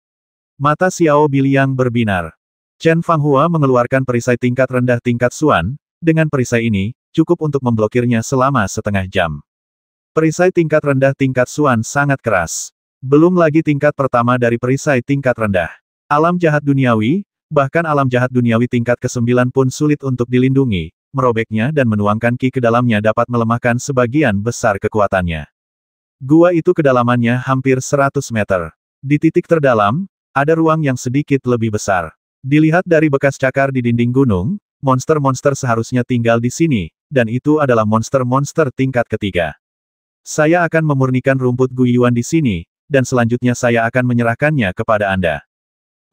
[SPEAKER 1] Mata Xiao Biliang berbinar. Chen Fanghua mengeluarkan perisai tingkat rendah tingkat Suan, dengan perisai ini, cukup untuk memblokirnya selama setengah jam. Perisai tingkat rendah tingkat Suan sangat keras. Belum lagi tingkat pertama dari perisai tingkat rendah. Alam jahat duniawi, bahkan alam jahat duniawi tingkat ke-9 pun sulit untuk dilindungi, merobeknya dan menuangkan ki ke dalamnya dapat melemahkan sebagian besar kekuatannya. Gua itu kedalamannya hampir 100 meter. Di titik terdalam, ada ruang yang sedikit lebih besar. Dilihat dari bekas cakar di dinding gunung, monster-monster seharusnya tinggal di sini, dan itu adalah monster-monster tingkat ketiga. Saya akan memurnikan rumput guyuan di sini, dan selanjutnya saya akan menyerahkannya kepada Anda.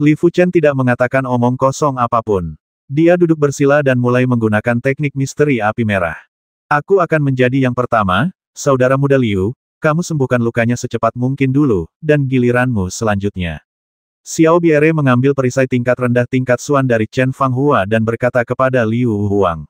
[SPEAKER 1] Li Fuchen tidak mengatakan omong kosong apapun. Dia duduk bersila dan mulai menggunakan teknik misteri api merah. Aku akan menjadi yang pertama, saudara muda Liu, kamu sembuhkan lukanya secepat mungkin dulu, dan giliranmu selanjutnya. Xiao Biere mengambil perisai tingkat rendah tingkat Suan dari Chen Fanghua dan berkata kepada Liu Wuhuang.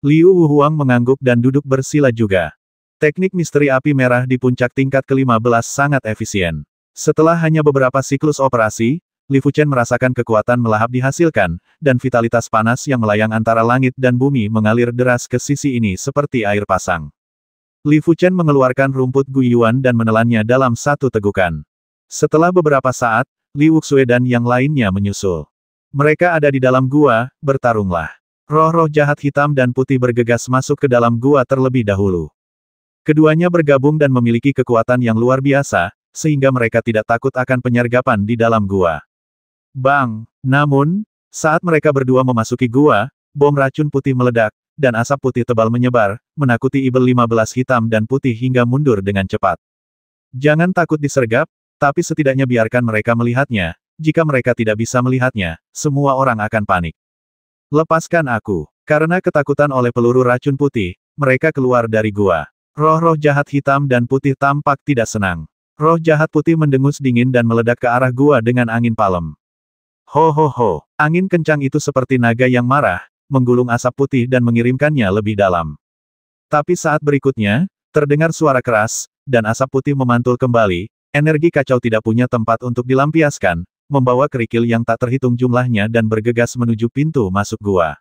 [SPEAKER 1] Liu Wuhuang mengangguk dan duduk bersila juga. Teknik misteri api merah di puncak tingkat ke-15 sangat efisien. Setelah hanya beberapa siklus operasi, Li Fuchen merasakan kekuatan melahap dihasilkan, dan vitalitas panas yang melayang antara langit dan bumi mengalir deras ke sisi ini seperti air pasang. Li Fuchen mengeluarkan rumput Guyuan dan menelannya dalam satu tegukan. Setelah beberapa saat, Li Wuxue dan yang lainnya menyusul. Mereka ada di dalam gua, bertarunglah. Roh-roh jahat hitam dan putih bergegas masuk ke dalam gua terlebih dahulu. Keduanya bergabung dan memiliki kekuatan yang luar biasa, sehingga mereka tidak takut akan penyergapan di dalam gua. Bang! Namun, saat mereka berdua memasuki gua, bom racun putih meledak, dan asap putih tebal menyebar, menakuti Ibel 15 hitam dan putih hingga mundur dengan cepat. Jangan takut disergap, tapi setidaknya biarkan mereka melihatnya, jika mereka tidak bisa melihatnya, semua orang akan panik. Lepaskan aku. Karena ketakutan oleh peluru racun putih, mereka keluar dari gua. Roh-roh jahat hitam dan putih tampak tidak senang. Roh jahat putih mendengus dingin dan meledak ke arah gua dengan angin palem. Ho ho ho, angin kencang itu seperti naga yang marah, menggulung asap putih dan mengirimkannya lebih dalam. Tapi saat berikutnya, terdengar suara keras, dan asap putih memantul kembali, Energi kacau tidak punya tempat untuk dilampiaskan, membawa kerikil yang tak terhitung jumlahnya dan bergegas menuju pintu masuk gua.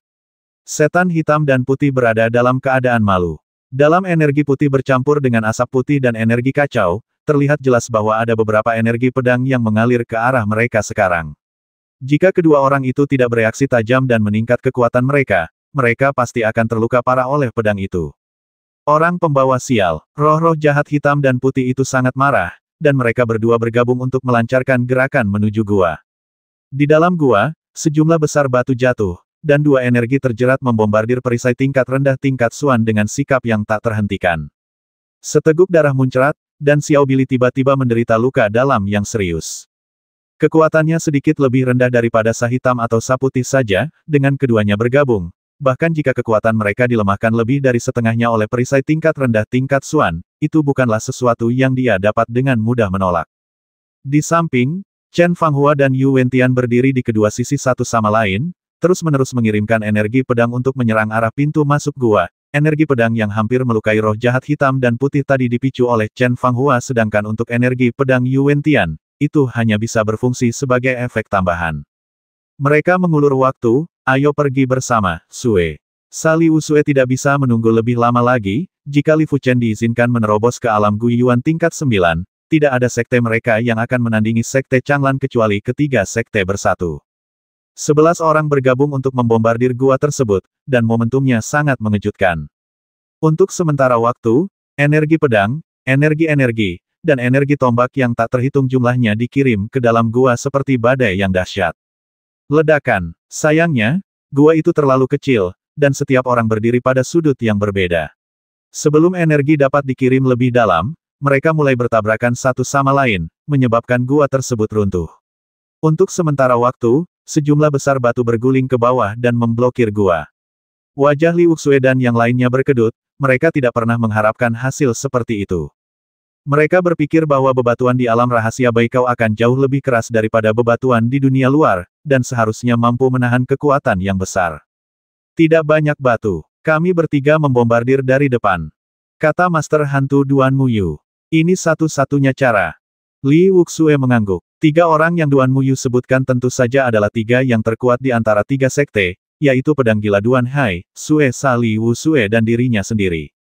[SPEAKER 1] Setan hitam dan putih berada dalam keadaan malu. Dalam energi putih bercampur dengan asap putih dan energi kacau, terlihat jelas bahwa ada beberapa energi pedang yang mengalir ke arah mereka sekarang. Jika kedua orang itu tidak bereaksi tajam dan meningkat kekuatan mereka, mereka pasti akan terluka parah oleh pedang itu. Orang pembawa sial, roh-roh jahat hitam dan putih itu sangat marah, dan mereka berdua bergabung untuk melancarkan gerakan menuju gua. Di dalam gua, sejumlah besar batu jatuh, dan dua energi terjerat membombardir perisai tingkat rendah tingkat Suan dengan sikap yang tak terhentikan. Seteguk darah muncrat, dan Xiao Bili tiba-tiba menderita luka dalam yang serius. Kekuatannya sedikit lebih rendah daripada sahitam atau saputih saja, dengan keduanya bergabung, Bahkan jika kekuatan mereka dilemahkan lebih dari setengahnya oleh perisai tingkat rendah tingkat Suan, itu bukanlah sesuatu yang dia dapat dengan mudah menolak. Di samping, Chen Fanghua dan Yu Wentian berdiri di kedua sisi satu sama lain, terus-menerus mengirimkan energi pedang untuk menyerang arah pintu masuk gua. Energi pedang yang hampir melukai roh jahat hitam dan putih tadi dipicu oleh Chen Fanghua sedangkan untuk energi pedang Yu Wentian, itu hanya bisa berfungsi sebagai efek tambahan. Mereka mengulur waktu, Ayo pergi bersama, Sue. Sali Usue tidak bisa menunggu lebih lama lagi, jika Li Fuchen diizinkan menerobos ke alam Guiyuan tingkat 9, tidak ada sekte mereka yang akan menandingi sekte Changlan kecuali ketiga sekte bersatu. Sebelas orang bergabung untuk membombardir gua tersebut, dan momentumnya sangat mengejutkan. Untuk sementara waktu, energi pedang, energi-energi, dan energi tombak yang tak terhitung jumlahnya dikirim ke dalam gua seperti badai yang dahsyat. Ledakan Sayangnya, gua itu terlalu kecil, dan setiap orang berdiri pada sudut yang berbeda. Sebelum energi dapat dikirim lebih dalam, mereka mulai bertabrakan satu sama lain, menyebabkan gua tersebut runtuh. Untuk sementara waktu, sejumlah besar batu berguling ke bawah dan memblokir gua. Wajah Li Wuxue dan yang lainnya berkedut, mereka tidak pernah mengharapkan hasil seperti itu. Mereka berpikir bahwa bebatuan di alam rahasia Baikau akan jauh lebih keras daripada bebatuan di dunia luar, dan seharusnya mampu menahan kekuatan yang besar. Tidak banyak batu. Kami bertiga membombardir dari depan. Kata Master Hantu Duan Muyu. Ini satu-satunya cara. Li Wuxue mengangguk. Tiga orang yang Duan Muyu sebutkan tentu saja adalah tiga yang terkuat di antara tiga sekte, yaitu pedang gila Duan Hai, Sue Sa Li Wuxue dan dirinya sendiri.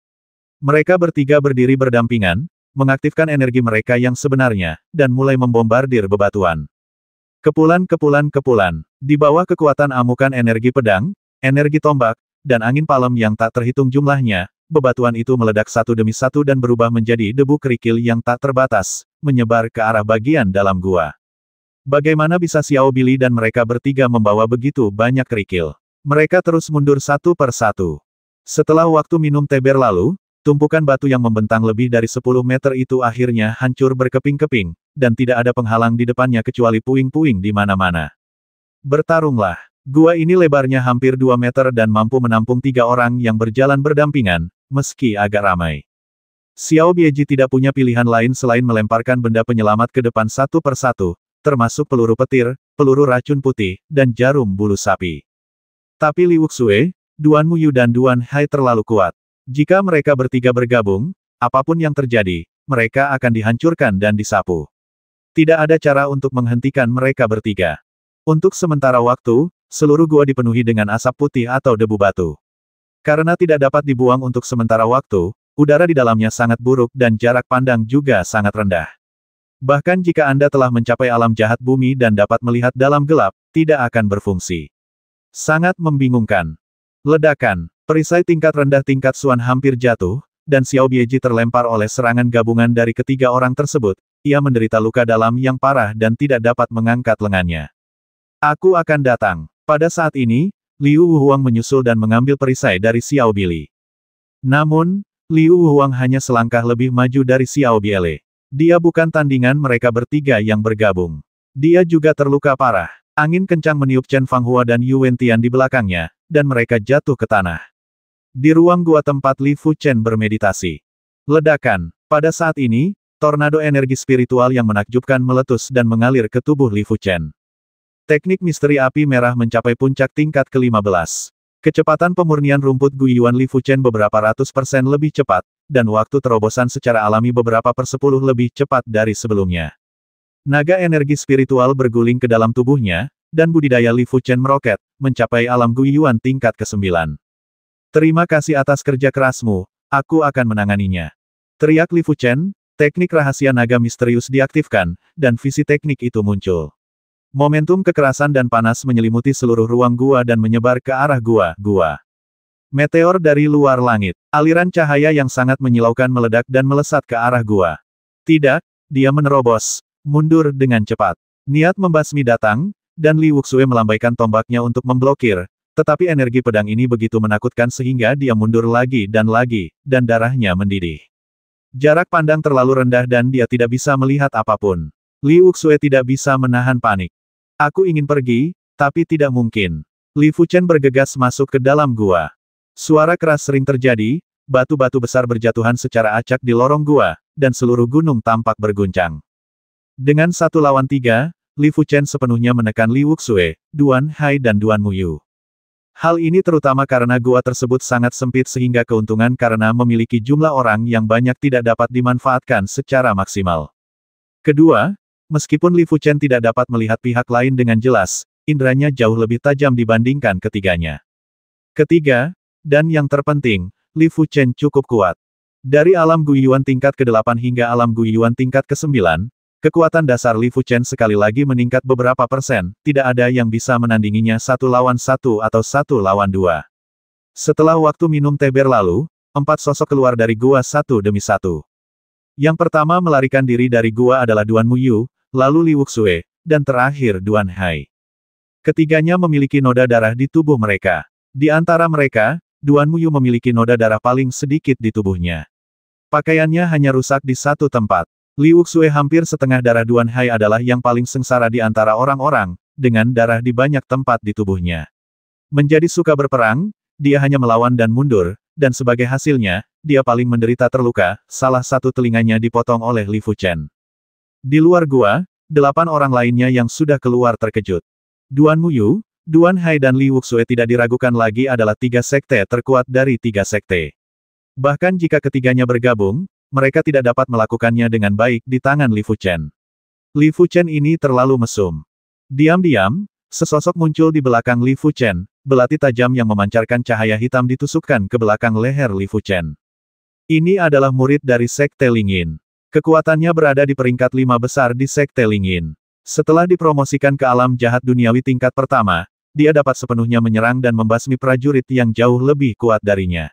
[SPEAKER 1] Mereka bertiga berdiri berdampingan, mengaktifkan energi mereka yang sebenarnya, dan mulai membombardir bebatuan. Kepulan kepulan kepulan. Di bawah kekuatan amukan energi pedang, energi tombak, dan angin palem yang tak terhitung jumlahnya, bebatuan itu meledak satu demi satu dan berubah menjadi debu kerikil yang tak terbatas, menyebar ke arah bagian dalam gua. Bagaimana bisa Xiao Bili dan mereka bertiga membawa begitu banyak kerikil? Mereka terus mundur satu per satu. Setelah waktu minum teh berlalu, Tumpukan batu yang membentang lebih dari 10 meter itu akhirnya hancur berkeping-keping, dan tidak ada penghalang di depannya kecuali puing-puing di mana-mana. Bertarunglah. Gua ini lebarnya hampir 2 meter dan mampu menampung tiga orang yang berjalan berdampingan, meski agak ramai. Xiao Bieji tidak punya pilihan lain selain melemparkan benda penyelamat ke depan satu persatu, termasuk peluru petir, peluru racun putih, dan jarum bulu sapi. Tapi Li Wuxue, Duan Muyu dan Duan Hai terlalu kuat. Jika mereka bertiga bergabung, apapun yang terjadi, mereka akan dihancurkan dan disapu. Tidak ada cara untuk menghentikan mereka bertiga. Untuk sementara waktu, seluruh gua dipenuhi dengan asap putih atau debu batu. Karena tidak dapat dibuang untuk sementara waktu, udara di dalamnya sangat buruk dan jarak pandang juga sangat rendah. Bahkan jika Anda telah mencapai alam jahat bumi dan dapat melihat dalam gelap, tidak akan berfungsi. Sangat membingungkan. Ledakan. Perisai tingkat rendah tingkat Suan hampir jatuh, dan Xiao Bieji terlempar oleh serangan gabungan dari ketiga orang tersebut, ia menderita luka dalam yang parah dan tidak dapat mengangkat lengannya. Aku akan datang. Pada saat ini, Liu Wuhuang menyusul dan mengambil perisai dari Xiao Bili. Namun, Liu Wuhuang hanya selangkah lebih maju dari Xiao Biele. Dia bukan tandingan mereka bertiga yang bergabung. Dia juga terluka parah. Angin kencang meniup Chen Fanghua dan Yu Wentian di belakangnya, dan mereka jatuh ke tanah. Di ruang gua tempat Li Fuchen bermeditasi. Ledakan. Pada saat ini, tornado energi spiritual yang menakjubkan meletus dan mengalir ke tubuh Li Fuchen. Teknik misteri api merah mencapai puncak tingkat ke-15. Kecepatan pemurnian rumput Guyuan Li Fuchen beberapa ratus persen lebih cepat, dan waktu terobosan secara alami beberapa persepuluh lebih cepat dari sebelumnya. Naga energi spiritual berguling ke dalam tubuhnya, dan budidaya Li Fuchen meroket, mencapai alam Guyuan tingkat ke-9. Terima kasih atas kerja kerasmu, aku akan menanganinya. Teriak Li Fuchen, teknik rahasia naga misterius diaktifkan, dan visi teknik itu muncul. Momentum kekerasan dan panas menyelimuti seluruh ruang gua dan menyebar ke arah gua-gua. Meteor dari luar langit, aliran cahaya yang sangat menyilaukan meledak dan melesat ke arah gua. Tidak, dia menerobos, mundur dengan cepat. Niat membasmi datang, dan Li Wuxue melambaikan tombaknya untuk memblokir, tetapi energi pedang ini begitu menakutkan sehingga dia mundur lagi dan lagi, dan darahnya mendidih. Jarak pandang terlalu rendah dan dia tidak bisa melihat apapun. Li Wuxue tidak bisa menahan panik. Aku ingin pergi, tapi tidak mungkin. Li Fuchen bergegas masuk ke dalam gua. Suara keras sering terjadi, batu-batu besar berjatuhan secara acak di lorong gua, dan seluruh gunung tampak berguncang. Dengan satu lawan tiga, Li Fuchen sepenuhnya menekan Li Wuxue, Duan Hai dan Duan Muyu. Hal ini terutama karena gua tersebut sangat sempit sehingga keuntungan karena memiliki jumlah orang yang banyak tidak dapat dimanfaatkan secara maksimal. Kedua, meskipun Li Fuchen tidak dapat melihat pihak lain dengan jelas, inderanya jauh lebih tajam dibandingkan ketiganya. Ketiga, dan yang terpenting, Li Fuchen cukup kuat. Dari alam Guyuan tingkat ke-8 hingga alam Guyuan tingkat ke-9, Kekuatan dasar Li Fuchen sekali lagi meningkat beberapa persen, tidak ada yang bisa menandinginya satu lawan satu atau satu lawan dua. Setelah waktu minum teh berlalu, empat sosok keluar dari gua satu demi satu. Yang pertama melarikan diri dari gua adalah Duan Mu Yu, lalu Li Wuxue, dan terakhir Duan Hai. Ketiganya memiliki noda darah di tubuh mereka. Di antara mereka, Duan Mu Yu memiliki noda darah paling sedikit di tubuhnya. Pakaiannya hanya rusak di satu tempat. Li Wuxue hampir setengah darah Duan Hai adalah yang paling sengsara di antara orang-orang, dengan darah di banyak tempat di tubuhnya. Menjadi suka berperang, dia hanya melawan dan mundur, dan sebagai hasilnya, dia paling menderita terluka, salah satu telinganya dipotong oleh Li Fuchen. Di luar gua, delapan orang lainnya yang sudah keluar terkejut. Duan Muyu, Duan Hai dan Li Wuxue tidak diragukan lagi adalah tiga sekte terkuat dari tiga sekte. Bahkan jika ketiganya bergabung, mereka tidak dapat melakukannya dengan baik di tangan Li Fuchen. Li Fuchen ini terlalu mesum. Diam-diam, sesosok muncul di belakang Li Fuchen, belati tajam yang memancarkan cahaya hitam ditusukkan ke belakang leher Li Fuchen. Ini adalah murid dari Sekte Lingin. Kekuatannya berada di peringkat lima besar di Sekte Lingin. Setelah dipromosikan ke alam jahat duniawi tingkat pertama, dia dapat sepenuhnya menyerang dan membasmi prajurit yang jauh lebih kuat darinya.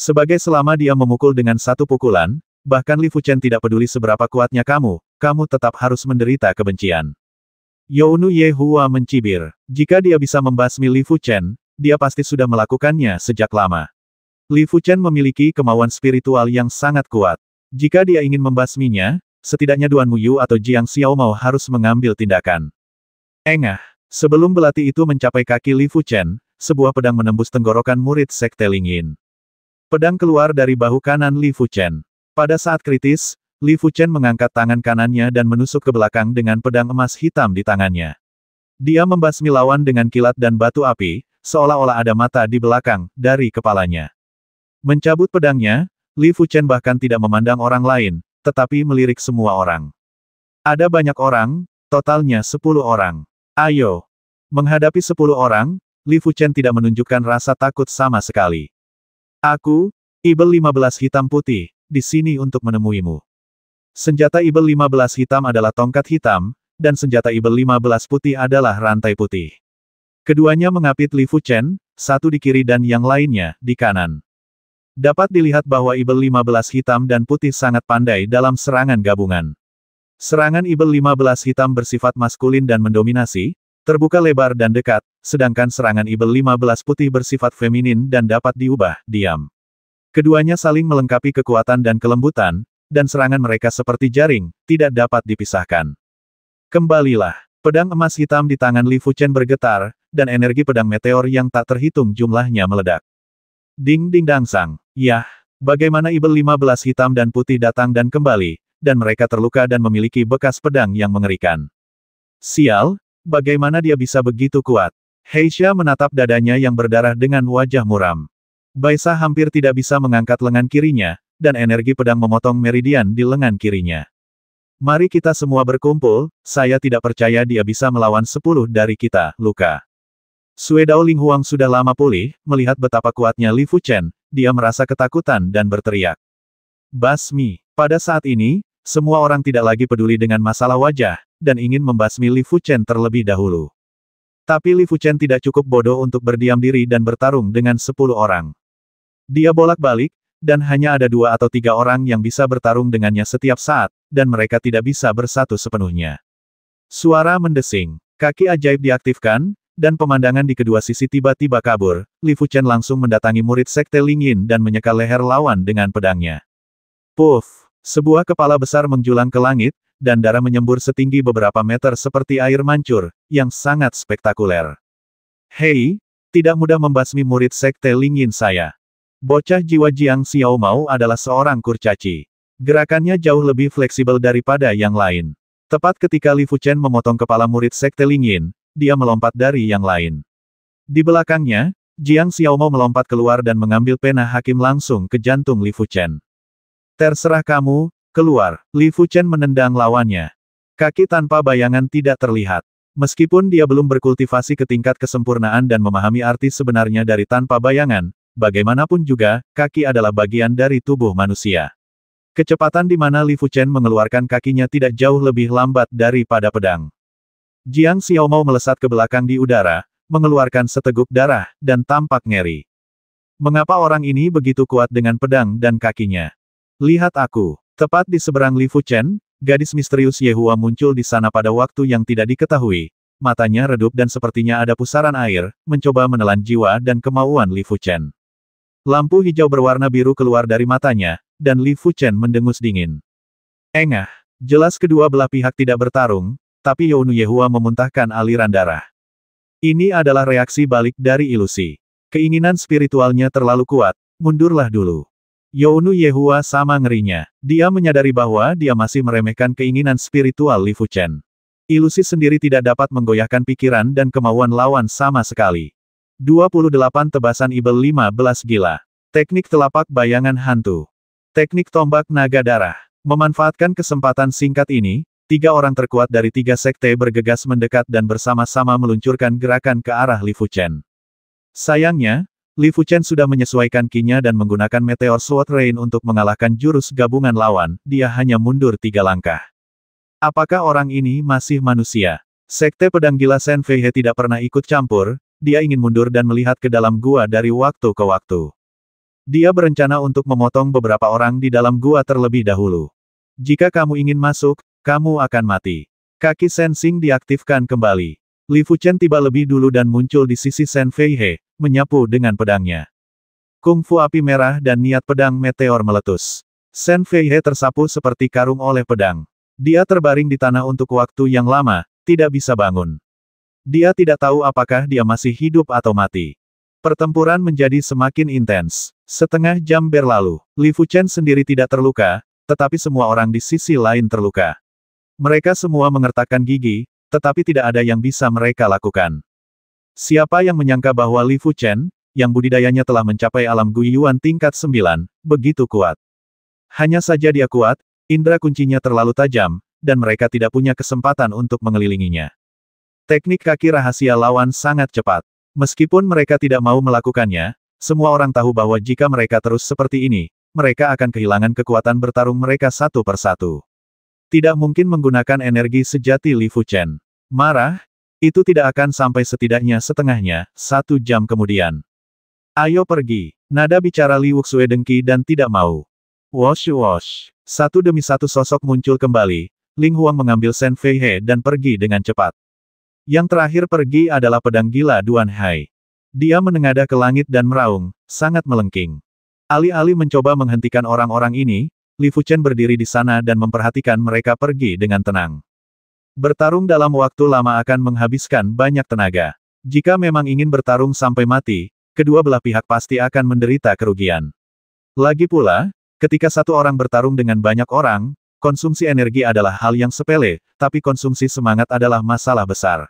[SPEAKER 1] Sebagai selama dia memukul dengan satu pukulan, bahkan Li Fuchen tidak peduli seberapa kuatnya kamu, kamu tetap harus menderita kebencian. Yonu Yehua mencibir. Jika dia bisa membasmi Li Fuchen, dia pasti sudah melakukannya sejak lama. Li Fuchen memiliki kemauan spiritual yang sangat kuat. Jika dia ingin membasminya, setidaknya Duan Muyu atau Jiang Xiao Xiaomao harus mengambil tindakan. Engah. Sebelum belati itu mencapai kaki Li Fuchen, sebuah pedang menembus tenggorokan murid Sekte Lingyin. Pedang keluar dari bahu kanan Li Fuchen. Pada saat kritis, Li Fuchen mengangkat tangan kanannya dan menusuk ke belakang dengan pedang emas hitam di tangannya. Dia membasmi lawan dengan kilat dan batu api, seolah-olah ada mata di belakang, dari kepalanya. Mencabut pedangnya, Li Fuchen bahkan tidak memandang orang lain, tetapi melirik semua orang. Ada banyak orang, totalnya sepuluh orang. Ayo! Menghadapi sepuluh orang, Li Fuchen tidak menunjukkan rasa takut sama sekali. Aku, Ibel 15 hitam putih, di sini untuk menemuimu. Senjata Ibel 15 hitam adalah tongkat hitam, dan senjata Ibel 15 putih adalah rantai putih. Keduanya mengapit Li Fuchen, satu di kiri dan yang lainnya, di kanan. Dapat dilihat bahwa Ibel 15 hitam dan putih sangat pandai dalam serangan gabungan. Serangan Ibel 15 hitam bersifat maskulin dan mendominasi, Terbuka lebar dan dekat, sedangkan serangan Ibel 15 putih bersifat feminin dan dapat diubah, diam. Keduanya saling melengkapi kekuatan dan kelembutan, dan serangan mereka seperti jaring, tidak dapat dipisahkan. Kembalilah, pedang emas hitam di tangan Li Fuchen bergetar, dan energi pedang meteor yang tak terhitung jumlahnya meledak. Ding ding dang sang, yah, bagaimana Ibel 15 hitam dan putih datang dan kembali, dan mereka terluka dan memiliki bekas pedang yang mengerikan. Sial, Bagaimana dia bisa begitu kuat? Heisha menatap dadanya yang berdarah dengan wajah muram. Baisa hampir tidak bisa mengangkat lengan kirinya, dan energi pedang memotong meridian di lengan kirinya. Mari kita semua berkumpul, saya tidak percaya dia bisa melawan sepuluh dari kita, Luka. Suedao Ling Huang sudah lama pulih, melihat betapa kuatnya Li Fuchen, dia merasa ketakutan dan berteriak. Basmi, pada saat ini, semua orang tidak lagi peduli dengan masalah wajah, dan ingin membasmi Li Fuchen terlebih dahulu. Tapi Li Fuchen tidak cukup bodoh untuk berdiam diri dan bertarung dengan sepuluh orang. Dia bolak-balik, dan hanya ada dua atau tiga orang yang bisa bertarung dengannya setiap saat, dan mereka tidak bisa bersatu sepenuhnya. Suara mendesing, kaki ajaib diaktifkan, dan pemandangan di kedua sisi tiba-tiba kabur, Li Fuchen langsung mendatangi murid sekte Lingyin dan menyeka leher lawan dengan pedangnya. Puff! Sebuah kepala besar menjulang ke langit, dan darah menyembur setinggi beberapa meter seperti air mancur, yang sangat spektakuler. Hei, tidak mudah membasmi murid sekte Yin saya. Bocah jiwa Jiang Xiao Mao adalah seorang kurcaci. Gerakannya jauh lebih fleksibel daripada yang lain. Tepat ketika Li Fuchen memotong kepala murid sekte Yin, dia melompat dari yang lain. Di belakangnya, Jiang Xiao Mao melompat keluar dan mengambil pena hakim langsung ke jantung Li Fuchen. Terserah kamu, Keluar, Li Fuchen menendang lawannya. Kaki tanpa bayangan tidak terlihat. Meskipun dia belum berkultivasi ke tingkat kesempurnaan dan memahami arti sebenarnya dari tanpa bayangan, bagaimanapun juga, kaki adalah bagian dari tubuh manusia. Kecepatan di mana Li Fuchen mengeluarkan kakinya tidak jauh lebih lambat daripada pedang. Jiang Xiao Xiaomao melesat ke belakang di udara, mengeluarkan seteguk darah, dan tampak ngeri. Mengapa orang ini begitu kuat dengan pedang dan kakinya? Lihat aku. Tepat di seberang Li Fuchen, gadis misterius Yehua muncul di sana pada waktu yang tidak diketahui. Matanya redup dan sepertinya ada pusaran air, mencoba menelan jiwa dan kemauan Li Fuchen. Lampu hijau berwarna biru keluar dari matanya, dan Li Fuchen mendengus dingin. Engah, jelas kedua belah pihak tidak bertarung, tapi Yonu Yehua memuntahkan aliran darah. Ini adalah reaksi balik dari ilusi. Keinginan spiritualnya terlalu kuat, mundurlah dulu. Younu Yehua sama ngerinya. Dia menyadari bahwa dia masih meremehkan keinginan spiritual Li Fuchen. Ilusi sendiri tidak dapat menggoyahkan pikiran dan kemauan lawan sama sekali. 28 tebasan Ibel 15 gila. Teknik telapak bayangan hantu. Teknik tombak naga darah. Memanfaatkan kesempatan singkat ini, tiga orang terkuat dari tiga sekte bergegas mendekat dan bersama-sama meluncurkan gerakan ke arah Li Fuchen. Sayangnya, Li Fuchen sudah menyesuaikan kinya dan menggunakan Meteor Sword Rain untuk mengalahkan jurus gabungan lawan, dia hanya mundur tiga langkah. Apakah orang ini masih manusia? Sekte pedang gila Sen He tidak pernah ikut campur, dia ingin mundur dan melihat ke dalam gua dari waktu ke waktu. Dia berencana untuk memotong beberapa orang di dalam gua terlebih dahulu. Jika kamu ingin masuk, kamu akan mati. Kaki sensing diaktifkan kembali. Li Fuchen tiba lebih dulu dan muncul di sisi Sen He menyapu dengan pedangnya. Kung Fu api merah dan niat pedang meteor meletus. Shen Feihe tersapu seperti karung oleh pedang. Dia terbaring di tanah untuk waktu yang lama, tidak bisa bangun. Dia tidak tahu apakah dia masih hidup atau mati. Pertempuran menjadi semakin intens. Setengah jam berlalu, Li Fuchen sendiri tidak terluka, tetapi semua orang di sisi lain terluka. Mereka semua mengertakkan gigi, tetapi tidak ada yang bisa mereka lakukan. Siapa yang menyangka bahwa Li Fu Chen, yang budidayanya telah mencapai alam Guiyuan tingkat 9, begitu kuat. Hanya saja dia kuat, indera kuncinya terlalu tajam, dan mereka tidak punya kesempatan untuk mengelilinginya. Teknik kaki rahasia lawan sangat cepat. Meskipun mereka tidak mau melakukannya, semua orang tahu bahwa jika mereka terus seperti ini, mereka akan kehilangan kekuatan bertarung mereka satu persatu. Tidak mungkin menggunakan energi sejati Li Fu Chen. Marah, itu tidak akan sampai setidaknya setengahnya, satu jam kemudian. Ayo pergi. Nada bicara Li Wuxue dengki dan tidak mau. Wash wash. Satu demi satu sosok muncul kembali, Ling Huang mengambil Shen Fei He dan pergi dengan cepat. Yang terakhir pergi adalah pedang gila Duan Hai. Dia menengadah ke langit dan meraung, sangat melengking. Alih-alih mencoba menghentikan orang-orang ini, Li Fuchen berdiri di sana dan memperhatikan mereka pergi dengan tenang. Bertarung dalam waktu lama akan menghabiskan banyak tenaga. Jika memang ingin bertarung sampai mati, kedua belah pihak pasti akan menderita kerugian. Lagi pula, ketika satu orang bertarung dengan banyak orang, konsumsi energi adalah hal yang sepele, tapi konsumsi semangat adalah masalah besar.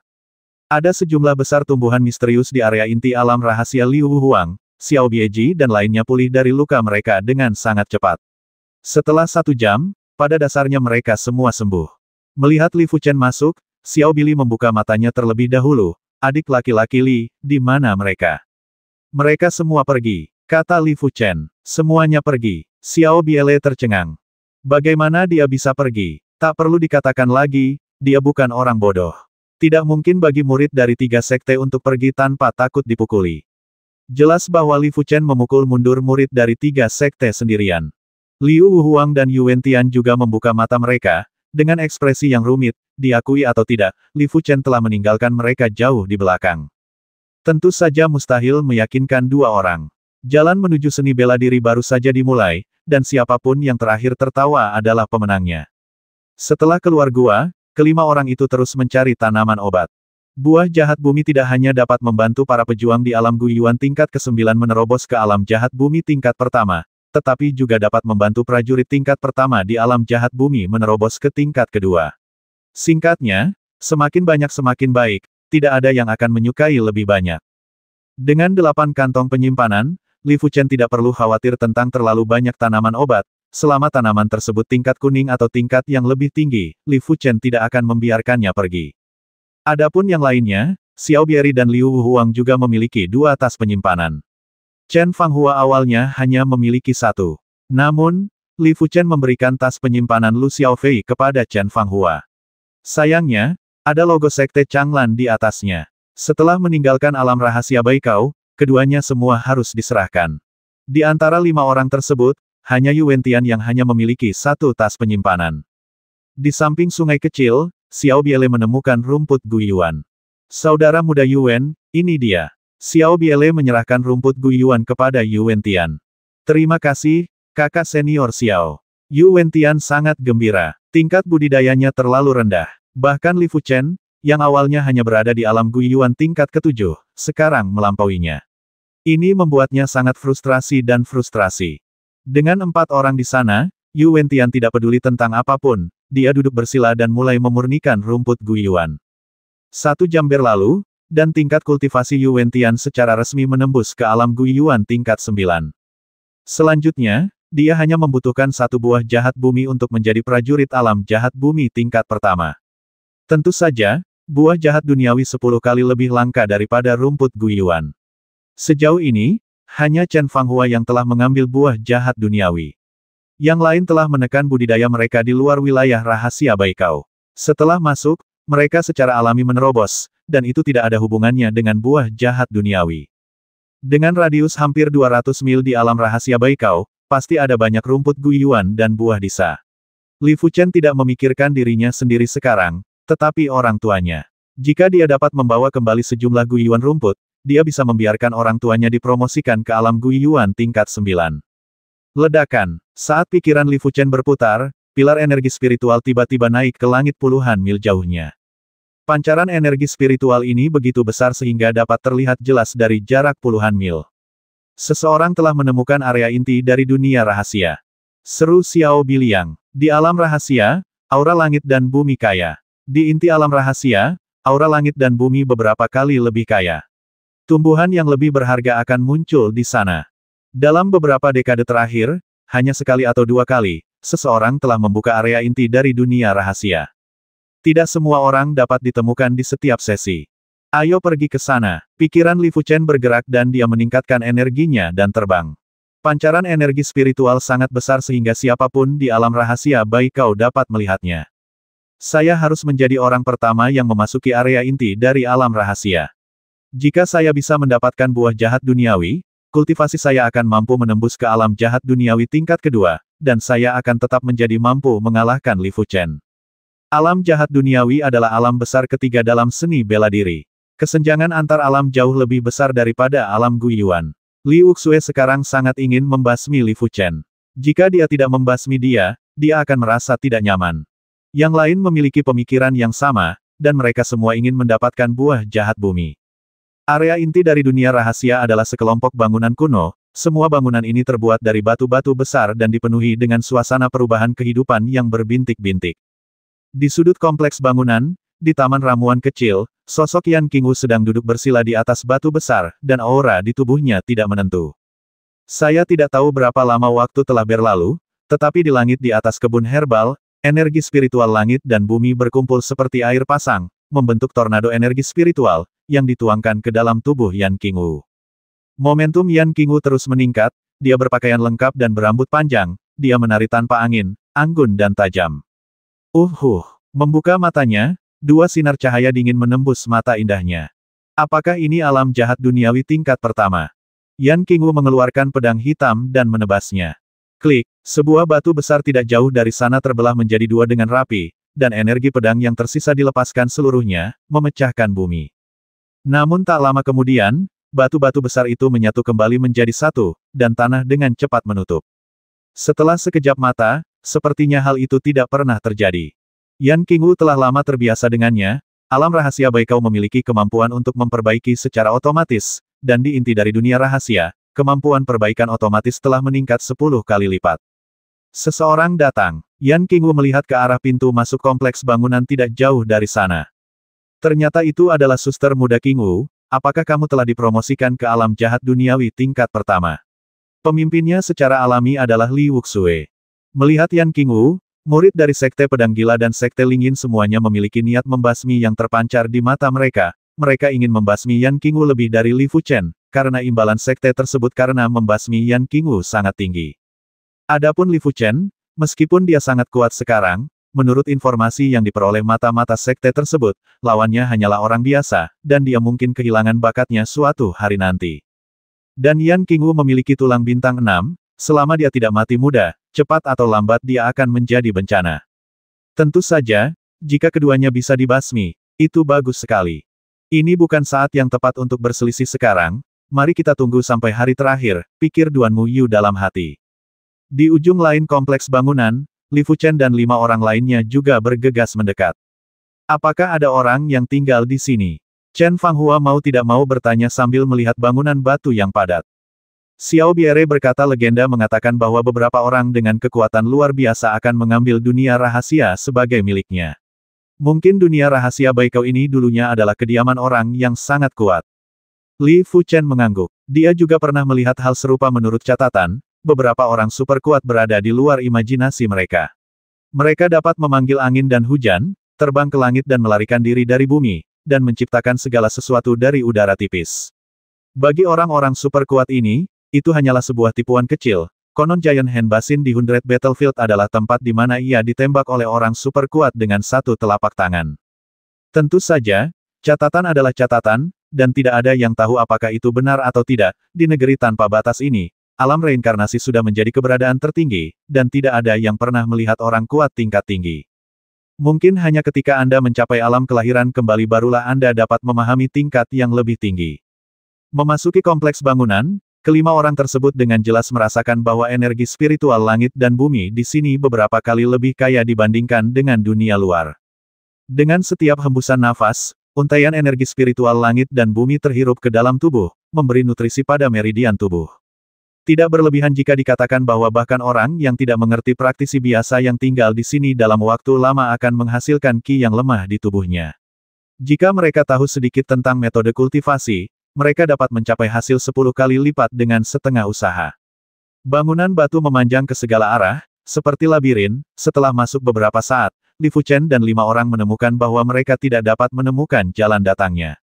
[SPEAKER 1] Ada sejumlah besar tumbuhan misterius di area inti alam rahasia Liu Huang, Xiao Bieji dan lainnya pulih dari luka mereka dengan sangat cepat. Setelah satu jam, pada dasarnya mereka semua sembuh. Melihat Li Fuchen masuk, Xiao Bili membuka matanya terlebih dahulu. Adik laki-laki Li, di mana mereka? Mereka semua pergi, kata Li Fuchen. Semuanya pergi. Xiao Biele tercengang. Bagaimana dia bisa pergi? Tak perlu dikatakan lagi, dia bukan orang bodoh. Tidak mungkin bagi murid dari tiga sekte untuk pergi tanpa takut dipukuli. Jelas bahwa Li Fuchen memukul mundur murid dari tiga sekte sendirian. Liu Huang dan Yuan Tian juga membuka mata mereka, dengan ekspresi yang rumit, diakui atau tidak, Li Fuchen telah meninggalkan mereka jauh di belakang. Tentu saja mustahil meyakinkan dua orang. Jalan menuju seni bela diri baru saja dimulai, dan siapapun yang terakhir tertawa adalah pemenangnya. Setelah keluar gua, kelima orang itu terus mencari tanaman obat. Buah jahat bumi tidak hanya dapat membantu para pejuang di alam guyuan tingkat ke-9 menerobos ke alam jahat bumi tingkat pertama, tetapi juga dapat membantu prajurit tingkat pertama di alam jahat bumi menerobos ke tingkat kedua. Singkatnya, semakin banyak semakin baik, tidak ada yang akan menyukai lebih banyak. Dengan delapan kantong penyimpanan, Li Fuchen tidak perlu khawatir tentang terlalu banyak tanaman obat, selama tanaman tersebut tingkat kuning atau tingkat yang lebih tinggi, Li Fuchen tidak akan membiarkannya pergi. Adapun yang lainnya, Xiao Bieri dan Liu Huang juga memiliki dua tas penyimpanan. Chen Fanghua awalnya hanya memiliki satu. Namun, Li Fuchen memberikan tas penyimpanan Lu Xiaofei kepada Chen Fanghua. Sayangnya, ada logo sekte Changlan di atasnya. Setelah meninggalkan alam rahasia Baikau, keduanya semua harus diserahkan. Di antara lima orang tersebut, hanya Yu Tian yang hanya memiliki satu tas penyimpanan. Di samping sungai kecil, Xiao Biele menemukan rumput Guyuan. Saudara muda Yuwen, ini dia. Xiao Biele menyerahkan rumput Guyuan kepada Yu Wentian. Terima kasih, kakak senior Xiao. Yu Wentian sangat gembira. Tingkat budidayanya terlalu rendah. Bahkan Li Fuchen, yang awalnya hanya berada di alam Guyuan tingkat ketujuh, sekarang melampauinya. Ini membuatnya sangat frustrasi dan frustrasi. Dengan empat orang di sana, Yu Wentian tidak peduli tentang apapun, dia duduk bersila dan mulai memurnikan rumput Guyuan. Satu jam berlalu, dan tingkat kultivasi Yuan secara resmi menembus ke alam Guiyuan tingkat 9. Selanjutnya, dia hanya membutuhkan satu buah jahat bumi untuk menjadi prajurit alam jahat bumi tingkat pertama. Tentu saja, buah jahat duniawi sepuluh kali lebih langka daripada rumput Guiyuan. Sejauh ini, hanya Chen Fanghua yang telah mengambil buah jahat duniawi. Yang lain telah menekan budidaya mereka di luar wilayah rahasia Baikau. Setelah masuk, mereka secara alami menerobos, dan itu tidak ada hubungannya dengan buah jahat duniawi. Dengan radius hampir 200 mil di alam rahasia Baikau, pasti ada banyak rumput guyuan dan buah disa. Li Fuchen tidak memikirkan dirinya sendiri sekarang, tetapi orang tuanya. Jika dia dapat membawa kembali sejumlah guyuan rumput, dia bisa membiarkan orang tuanya dipromosikan ke alam guyuan tingkat 9. Ledakan. Saat pikiran Li Fuchen berputar, pilar energi spiritual tiba-tiba naik ke langit puluhan mil jauhnya. Pancaran energi spiritual ini begitu besar sehingga dapat terlihat jelas dari jarak puluhan mil. Seseorang telah menemukan area inti dari dunia rahasia. Seru Xiao Biliang. Di alam rahasia, aura langit dan bumi kaya. Di inti alam rahasia, aura langit dan bumi beberapa kali lebih kaya. Tumbuhan yang lebih berharga akan muncul di sana. Dalam beberapa dekade terakhir, hanya sekali atau dua kali, seseorang telah membuka area inti dari dunia rahasia. Tidak semua orang dapat ditemukan di setiap sesi. Ayo pergi ke sana. Pikiran Li Fuchen bergerak dan dia meningkatkan energinya dan terbang. Pancaran energi spiritual sangat besar sehingga siapapun di alam rahasia baik kau dapat melihatnya. Saya harus menjadi orang pertama yang memasuki area inti dari alam rahasia. Jika saya bisa mendapatkan buah jahat duniawi, kultivasi saya akan mampu menembus ke alam jahat duniawi tingkat kedua, dan saya akan tetap menjadi mampu mengalahkan Li Fuchen. Alam jahat duniawi adalah alam besar ketiga dalam seni bela diri. Kesenjangan antar alam jauh lebih besar daripada alam Guiyuan. Li Uxue sekarang sangat ingin membasmi Li Fuchen. Jika dia tidak membasmi dia, dia akan merasa tidak nyaman. Yang lain memiliki pemikiran yang sama, dan mereka semua ingin mendapatkan buah jahat bumi. Area inti dari dunia rahasia adalah sekelompok bangunan kuno, semua bangunan ini terbuat dari batu-batu besar dan dipenuhi dengan suasana perubahan kehidupan yang berbintik-bintik. Di sudut kompleks bangunan, di taman ramuan kecil, sosok Yan Kingu sedang duduk bersila di atas batu besar, dan aura di tubuhnya tidak menentu. Saya tidak tahu berapa lama waktu telah berlalu, tetapi di langit di atas kebun herbal, energi spiritual langit dan bumi berkumpul seperti air pasang, membentuk tornado energi spiritual, yang dituangkan ke dalam tubuh Yan Kingu. Momentum Yan Kingu terus meningkat, dia berpakaian lengkap dan berambut panjang, dia menari tanpa angin, anggun dan tajam. Uhuh. Membuka matanya, dua sinar cahaya dingin menembus mata indahnya. Apakah ini alam jahat duniawi tingkat pertama? Yan Qingwu mengeluarkan pedang hitam dan menebasnya. Klik, sebuah batu besar tidak jauh dari sana terbelah menjadi dua dengan rapi, dan energi pedang yang tersisa dilepaskan seluruhnya, memecahkan bumi. Namun tak lama kemudian, batu-batu besar itu menyatu kembali menjadi satu, dan tanah dengan cepat menutup. Setelah sekejap mata, sepertinya hal itu tidak pernah terjadi. Yan King Wu telah lama terbiasa dengannya, alam rahasia Baikau memiliki kemampuan untuk memperbaiki secara otomatis, dan di inti dari dunia rahasia, kemampuan perbaikan otomatis telah meningkat 10 kali lipat. Seseorang datang, Yan King Wu melihat ke arah pintu masuk kompleks bangunan tidak jauh dari sana. Ternyata itu adalah suster muda King Wu. apakah kamu telah dipromosikan ke alam jahat duniawi tingkat pertama? Pemimpinnya secara alami adalah Li Wuxue. Melihat Yan Qingwu, murid dari Sekte Pedang Gila dan Sekte Lingin semuanya memiliki niat membasmi yang terpancar di mata mereka. Mereka ingin membasmi Yan Qingwu lebih dari Li Fuchen, karena imbalan Sekte tersebut karena membasmi Yan Qingwu sangat tinggi. Adapun Li Fuchen, meskipun dia sangat kuat sekarang, Menurut informasi yang diperoleh mata-mata sekte tersebut, lawannya hanyalah orang biasa, dan dia mungkin kehilangan bakatnya suatu hari nanti. Dan Yan Qingwu memiliki tulang bintang enam, selama dia tidak mati muda, cepat atau lambat dia akan menjadi bencana. Tentu saja, jika keduanya bisa dibasmi, itu bagus sekali. Ini bukan saat yang tepat untuk berselisih sekarang, mari kita tunggu sampai hari terakhir, pikir Duan Mu Yu dalam hati. Di ujung lain kompleks bangunan, Li Fuchen dan lima orang lainnya juga bergegas mendekat. Apakah ada orang yang tinggal di sini? Chen Fanghua mau tidak mau bertanya sambil melihat bangunan batu yang padat. Xiao Biere berkata legenda mengatakan bahwa beberapa orang dengan kekuatan luar biasa akan mengambil dunia rahasia sebagai miliknya. Mungkin dunia rahasia Baikau ini dulunya adalah kediaman orang yang sangat kuat. Li Fu Chen mengangguk. Dia juga pernah melihat hal serupa menurut catatan, beberapa orang super kuat berada di luar imajinasi mereka. Mereka dapat memanggil angin dan hujan, terbang ke langit dan melarikan diri dari bumi, dan menciptakan segala sesuatu dari udara tipis. Bagi orang-orang super kuat ini, itu hanyalah sebuah tipuan kecil. Konon Giant Hand Basin di Hundred Battlefield adalah tempat di mana ia ditembak oleh orang super kuat dengan satu telapak tangan. Tentu saja, catatan adalah catatan, dan tidak ada yang tahu apakah itu benar atau tidak, di negeri tanpa batas ini, alam reinkarnasi sudah menjadi keberadaan tertinggi, dan tidak ada yang pernah melihat orang kuat tingkat tinggi. Mungkin hanya ketika Anda mencapai alam kelahiran kembali barulah Anda dapat memahami tingkat yang lebih tinggi. Memasuki kompleks bangunan, kelima orang tersebut dengan jelas merasakan bahwa energi spiritual langit dan bumi di sini beberapa kali lebih kaya dibandingkan dengan dunia luar. Dengan setiap hembusan nafas, untaian energi spiritual langit dan bumi terhirup ke dalam tubuh, memberi nutrisi pada meridian tubuh. Tidak berlebihan jika dikatakan bahwa bahkan orang yang tidak mengerti praktisi biasa yang tinggal di sini dalam waktu lama akan menghasilkan ki yang lemah di tubuhnya. Jika mereka tahu sedikit tentang metode kultivasi, mereka dapat mencapai hasil 10 kali lipat dengan setengah usaha. Bangunan batu memanjang ke segala arah, seperti labirin, setelah masuk beberapa saat, Li Fuchen dan lima orang menemukan bahwa mereka tidak dapat menemukan jalan datangnya.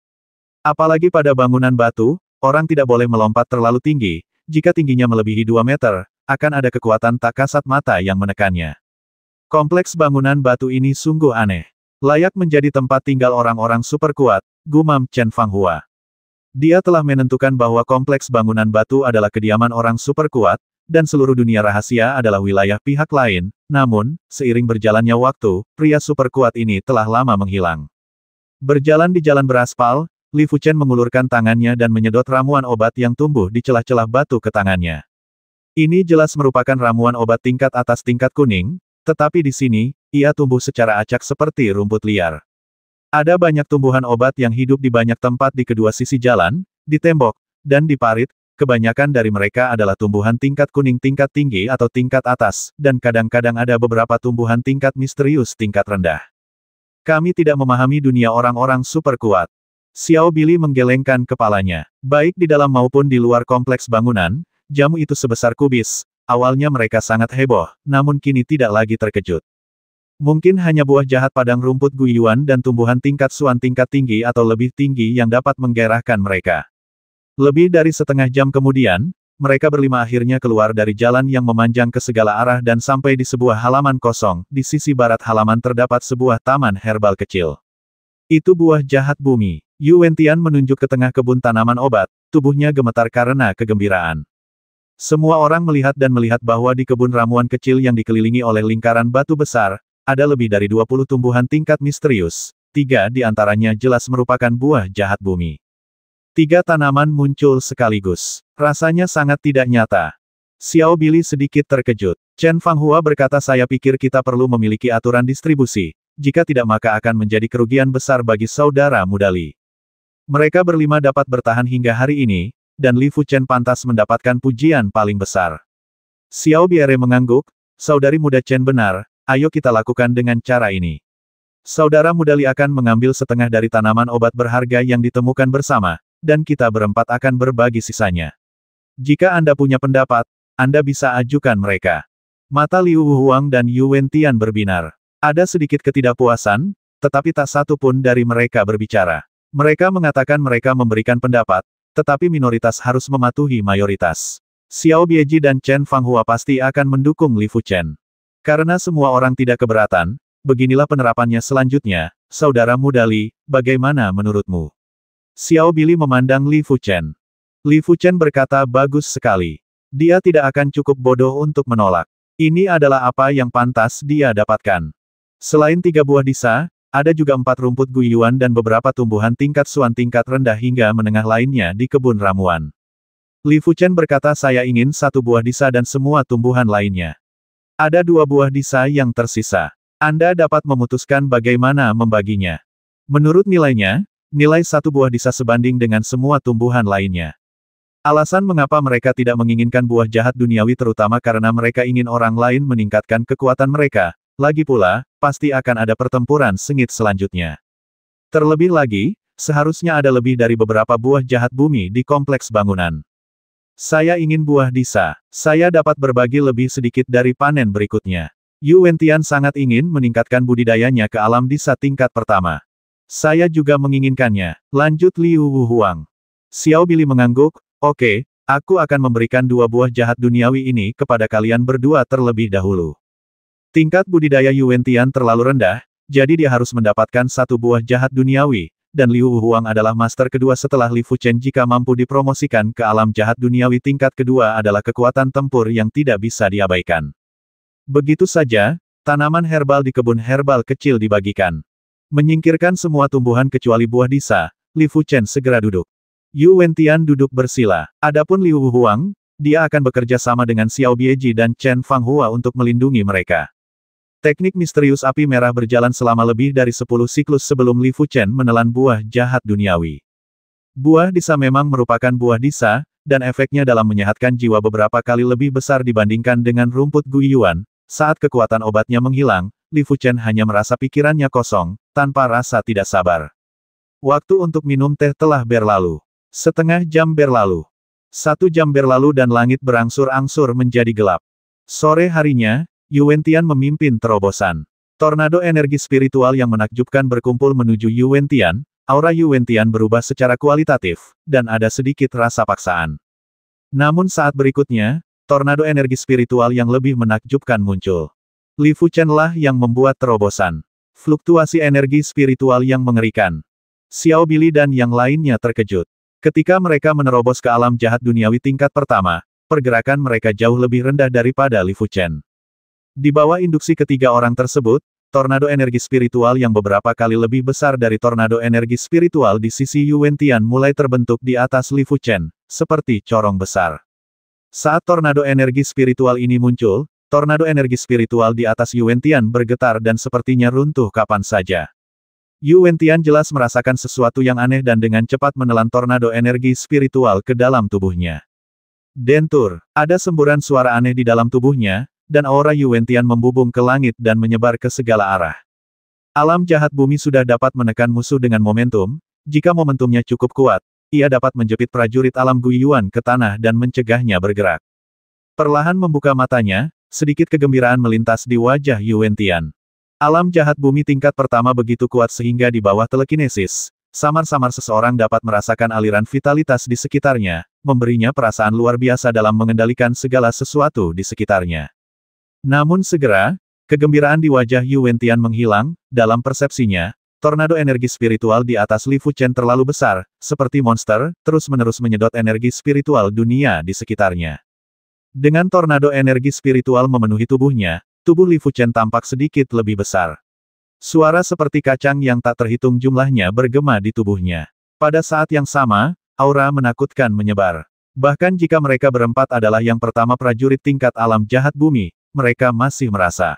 [SPEAKER 1] Apalagi pada bangunan batu, orang tidak boleh melompat terlalu tinggi, jika tingginya melebihi 2 meter, akan ada kekuatan tak kasat mata yang menekannya. Kompleks bangunan batu ini sungguh aneh. Layak menjadi tempat tinggal orang-orang super kuat, gumam Chen Fanghua. Dia telah menentukan bahwa kompleks bangunan batu adalah kediaman orang super kuat, dan seluruh dunia rahasia adalah wilayah pihak lain, namun, seiring berjalannya waktu, pria super kuat ini telah lama menghilang. Berjalan di jalan beraspal, Li Fuchen mengulurkan tangannya dan menyedot ramuan obat yang tumbuh di celah-celah batu ke tangannya. Ini jelas merupakan ramuan obat tingkat atas tingkat kuning, tetapi di sini, ia tumbuh secara acak seperti rumput liar. Ada banyak tumbuhan obat yang hidup di banyak tempat di kedua sisi jalan, di tembok, dan di parit, kebanyakan dari mereka adalah tumbuhan tingkat kuning tingkat tinggi atau tingkat atas, dan kadang-kadang ada beberapa tumbuhan tingkat misterius tingkat rendah. Kami tidak memahami dunia orang-orang super kuat. Xiao Bili menggelengkan kepalanya. Baik di dalam maupun di luar kompleks bangunan, jamu itu sebesar kubis. Awalnya mereka sangat heboh, namun kini tidak lagi terkejut. Mungkin hanya buah jahat padang rumput guyuan dan tumbuhan tingkat suan tingkat tinggi atau lebih tinggi yang dapat menggerakkan mereka. Lebih dari setengah jam kemudian, mereka berlima akhirnya keluar dari jalan yang memanjang ke segala arah dan sampai di sebuah halaman kosong, di sisi barat halaman terdapat sebuah taman herbal kecil. Itu buah jahat bumi. Yu Wentian menunjuk ke tengah kebun tanaman obat, tubuhnya gemetar karena kegembiraan. Semua orang melihat dan melihat bahwa di kebun ramuan kecil yang dikelilingi oleh lingkaran batu besar, ada lebih dari 20 tumbuhan tingkat misterius, tiga di antaranya jelas merupakan buah jahat bumi. Tiga tanaman muncul sekaligus. Rasanya sangat tidak nyata. Xiao Bili sedikit terkejut. Chen Fanghua berkata saya pikir kita perlu memiliki aturan distribusi, jika tidak maka akan menjadi kerugian besar bagi saudara muda Li. Mereka berlima dapat bertahan hingga hari ini, dan Li Fuchen pantas mendapatkan pujian paling besar. Xiao Biere mengangguk, saudari muda Chen benar, ayo kita lakukan dengan cara ini. Saudara muda Li akan mengambil setengah dari tanaman obat berharga yang ditemukan bersama, dan kita berempat akan berbagi sisanya. Jika Anda punya pendapat, Anda bisa ajukan mereka. Mata Liu Huang dan Yu Wentian berbinar. Ada sedikit ketidakpuasan, tetapi tak satu pun dari mereka berbicara. Mereka mengatakan mereka memberikan pendapat, tetapi minoritas harus mematuhi mayoritas. Xiao Bieji dan Chen Fanghua pasti akan mendukung Li Fuchen. Karena semua orang tidak keberatan, beginilah penerapannya selanjutnya, Saudara muda Li, bagaimana menurutmu? Xiao Bili memandang Li Fuchen. Li Fuchen berkata bagus sekali. Dia tidak akan cukup bodoh untuk menolak. Ini adalah apa yang pantas dia dapatkan. Selain tiga buah disa, ada juga empat rumput guyuan dan beberapa tumbuhan tingkat suan tingkat rendah hingga menengah lainnya di kebun ramuan. Li Fuchen berkata saya ingin satu buah disa dan semua tumbuhan lainnya. Ada dua buah disa yang tersisa. Anda dapat memutuskan bagaimana membaginya. Menurut nilainya, nilai satu buah disa sebanding dengan semua tumbuhan lainnya. Alasan mengapa mereka tidak menginginkan buah jahat duniawi terutama karena mereka ingin orang lain meningkatkan kekuatan mereka, lagi pula, pasti akan ada pertempuran sengit selanjutnya. Terlebih lagi, seharusnya ada lebih dari beberapa buah jahat bumi di kompleks bangunan. Saya ingin buah disa. Saya dapat berbagi lebih sedikit dari panen berikutnya. Yu Wentian sangat ingin meningkatkan budidayanya ke alam disa tingkat pertama. Saya juga menginginkannya. Lanjut Liu Wuhuang. Xiao Bili mengangguk, oke, okay, aku akan memberikan dua buah jahat duniawi ini kepada kalian berdua terlebih dahulu. Tingkat budidaya Yuan terlalu rendah, jadi dia harus mendapatkan satu buah jahat duniawi, dan Liu Huang adalah master kedua setelah Li Fuchen jika mampu dipromosikan ke alam jahat duniawi tingkat kedua adalah kekuatan tempur yang tidak bisa diabaikan. Begitu saja, tanaman herbal di kebun herbal kecil dibagikan. Menyingkirkan semua tumbuhan kecuali buah disa, Li Fuchen segera duduk. Yu Wentian duduk bersila. Adapun Liu Huang, dia akan bekerja sama dengan Xiao Bieji dan Chen Fanghua untuk melindungi mereka. Teknik misterius api merah berjalan selama lebih dari 10 siklus sebelum Li Fuchen menelan buah jahat duniawi. Buah disa memang merupakan buah disa, dan efeknya dalam menyehatkan jiwa beberapa kali lebih besar dibandingkan dengan rumput guyuan. Saat kekuatan obatnya menghilang, Li Fuchen hanya merasa pikirannya kosong, tanpa rasa tidak sabar. Waktu untuk minum teh telah berlalu. Setengah jam berlalu. Satu jam berlalu dan langit berangsur-angsur menjadi gelap. Sore harinya, Yuwentian memimpin terobosan. Tornado energi spiritual yang menakjubkan berkumpul menuju Yuwentian. aura Yuwentian berubah secara kualitatif, dan ada sedikit rasa paksaan. Namun saat berikutnya, tornado energi spiritual yang lebih menakjubkan muncul. Li Fuchen lah yang membuat terobosan. Fluktuasi energi spiritual yang mengerikan. Xiao Bili dan yang lainnya terkejut. Ketika mereka menerobos ke alam jahat duniawi tingkat pertama, pergerakan mereka jauh lebih rendah daripada Li Fuchen. Di bawah induksi ketiga orang tersebut, tornado energi spiritual yang beberapa kali lebih besar dari tornado energi spiritual di sisi Yuan Tian mulai terbentuk di atas Li Fuchen, seperti corong besar. Saat tornado energi spiritual ini muncul, tornado energi spiritual di atas Yuan Tian bergetar dan sepertinya runtuh kapan saja. Yuan Tian jelas merasakan sesuatu yang aneh dan dengan cepat menelan tornado energi spiritual ke dalam tubuhnya. Dentur, ada semburan suara aneh di dalam tubuhnya, dan aura Yuentian membubung ke langit dan menyebar ke segala arah. Alam jahat bumi sudah dapat menekan musuh dengan momentum, jika momentumnya cukup kuat, ia dapat menjepit prajurit alam Guiyuan ke tanah dan mencegahnya bergerak. Perlahan membuka matanya, sedikit kegembiraan melintas di wajah Yuentian. Alam jahat bumi tingkat pertama begitu kuat sehingga di bawah telekinesis, samar-samar seseorang dapat merasakan aliran vitalitas di sekitarnya, memberinya perasaan luar biasa dalam mengendalikan segala sesuatu di sekitarnya. Namun segera, kegembiraan di wajah Yu Wentian menghilang, dalam persepsinya, tornado energi spiritual di atas Li Fuchen terlalu besar, seperti monster, terus-menerus menyedot energi spiritual dunia di sekitarnya. Dengan tornado energi spiritual memenuhi tubuhnya, tubuh Li Fuchen tampak sedikit lebih besar. Suara seperti kacang yang tak terhitung jumlahnya bergema di tubuhnya. Pada saat yang sama, aura menakutkan menyebar. Bahkan jika mereka berempat adalah yang pertama prajurit tingkat alam jahat bumi, mereka masih merasa.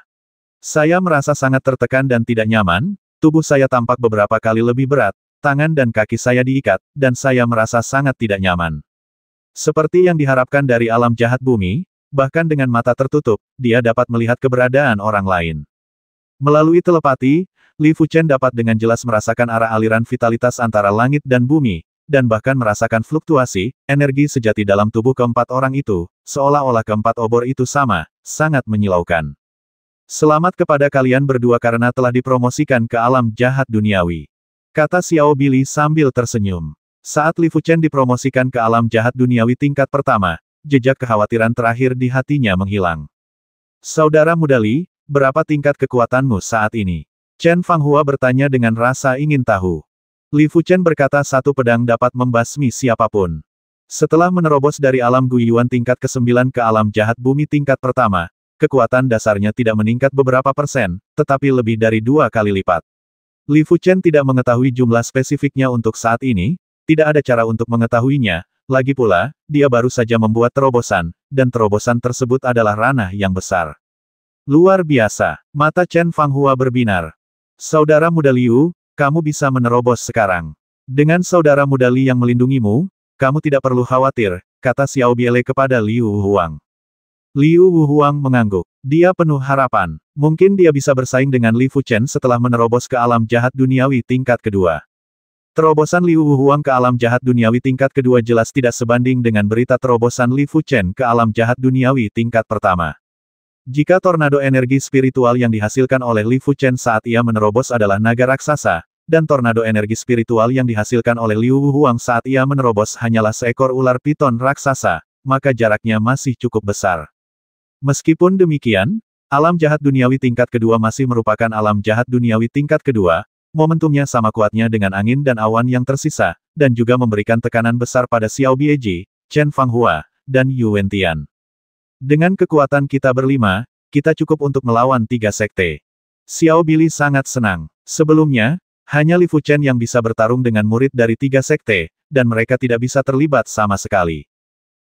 [SPEAKER 1] Saya merasa sangat tertekan dan tidak nyaman, tubuh saya tampak beberapa kali lebih berat, tangan dan kaki saya diikat, dan saya merasa sangat tidak nyaman. Seperti yang diharapkan dari alam jahat bumi, bahkan dengan mata tertutup, dia dapat melihat keberadaan orang lain. Melalui telepati, Li Fuchen dapat dengan jelas merasakan arah aliran vitalitas antara langit dan bumi, dan bahkan merasakan fluktuasi, energi sejati dalam tubuh keempat orang itu, seolah-olah keempat obor itu sama, sangat menyilaukan. Selamat kepada kalian berdua karena telah dipromosikan ke alam jahat duniawi. Kata Xiao Bili sambil tersenyum. Saat Li Fuchen dipromosikan ke alam jahat duniawi tingkat pertama, jejak kekhawatiran terakhir di hatinya menghilang. Saudara muda Li, berapa tingkat kekuatanmu saat ini? Chen Fanghua bertanya dengan rasa ingin tahu. Li Fuchen berkata satu pedang dapat membasmi siapapun. Setelah menerobos dari alam Guiyuan tingkat ke-9 ke alam jahat bumi tingkat pertama, kekuatan dasarnya tidak meningkat beberapa persen, tetapi lebih dari dua kali lipat. Li Fuchen tidak mengetahui jumlah spesifiknya untuk saat ini, tidak ada cara untuk mengetahuinya, lagi pula, dia baru saja membuat terobosan, dan terobosan tersebut adalah ranah yang besar. Luar biasa, mata Chen Fanghua berbinar. Saudara muda Liu, kamu bisa menerobos sekarang. Dengan saudara muda Li yang melindungimu, kamu tidak perlu khawatir, kata Xiao Biele kepada Liu Huang. Liu Huang mengangguk. Dia penuh harapan. Mungkin dia bisa bersaing dengan Li Fuchen setelah menerobos ke alam jahat duniawi tingkat kedua. Terobosan Liu Huang ke alam jahat duniawi tingkat kedua jelas tidak sebanding dengan berita terobosan Li Fuchen ke alam jahat duniawi tingkat pertama. Jika tornado energi spiritual yang dihasilkan oleh Li Fuchen saat ia menerobos adalah naga raksasa, dan tornado energi spiritual yang dihasilkan oleh Liu Huang saat ia menerobos hanyalah seekor ular piton raksasa, maka jaraknya masih cukup besar. Meskipun demikian, alam jahat duniawi tingkat kedua masih merupakan alam jahat duniawi tingkat kedua, momentumnya sama kuatnya dengan angin dan awan yang tersisa, dan juga memberikan tekanan besar pada Xiao Bieji, Chen Fanghua, dan Yu Wentian. Dengan kekuatan kita berlima, kita cukup untuk melawan tiga sekte. Xiao Bili sangat senang. Sebelumnya, hanya Li Fuchen yang bisa bertarung dengan murid dari tiga sekte, dan mereka tidak bisa terlibat sama sekali.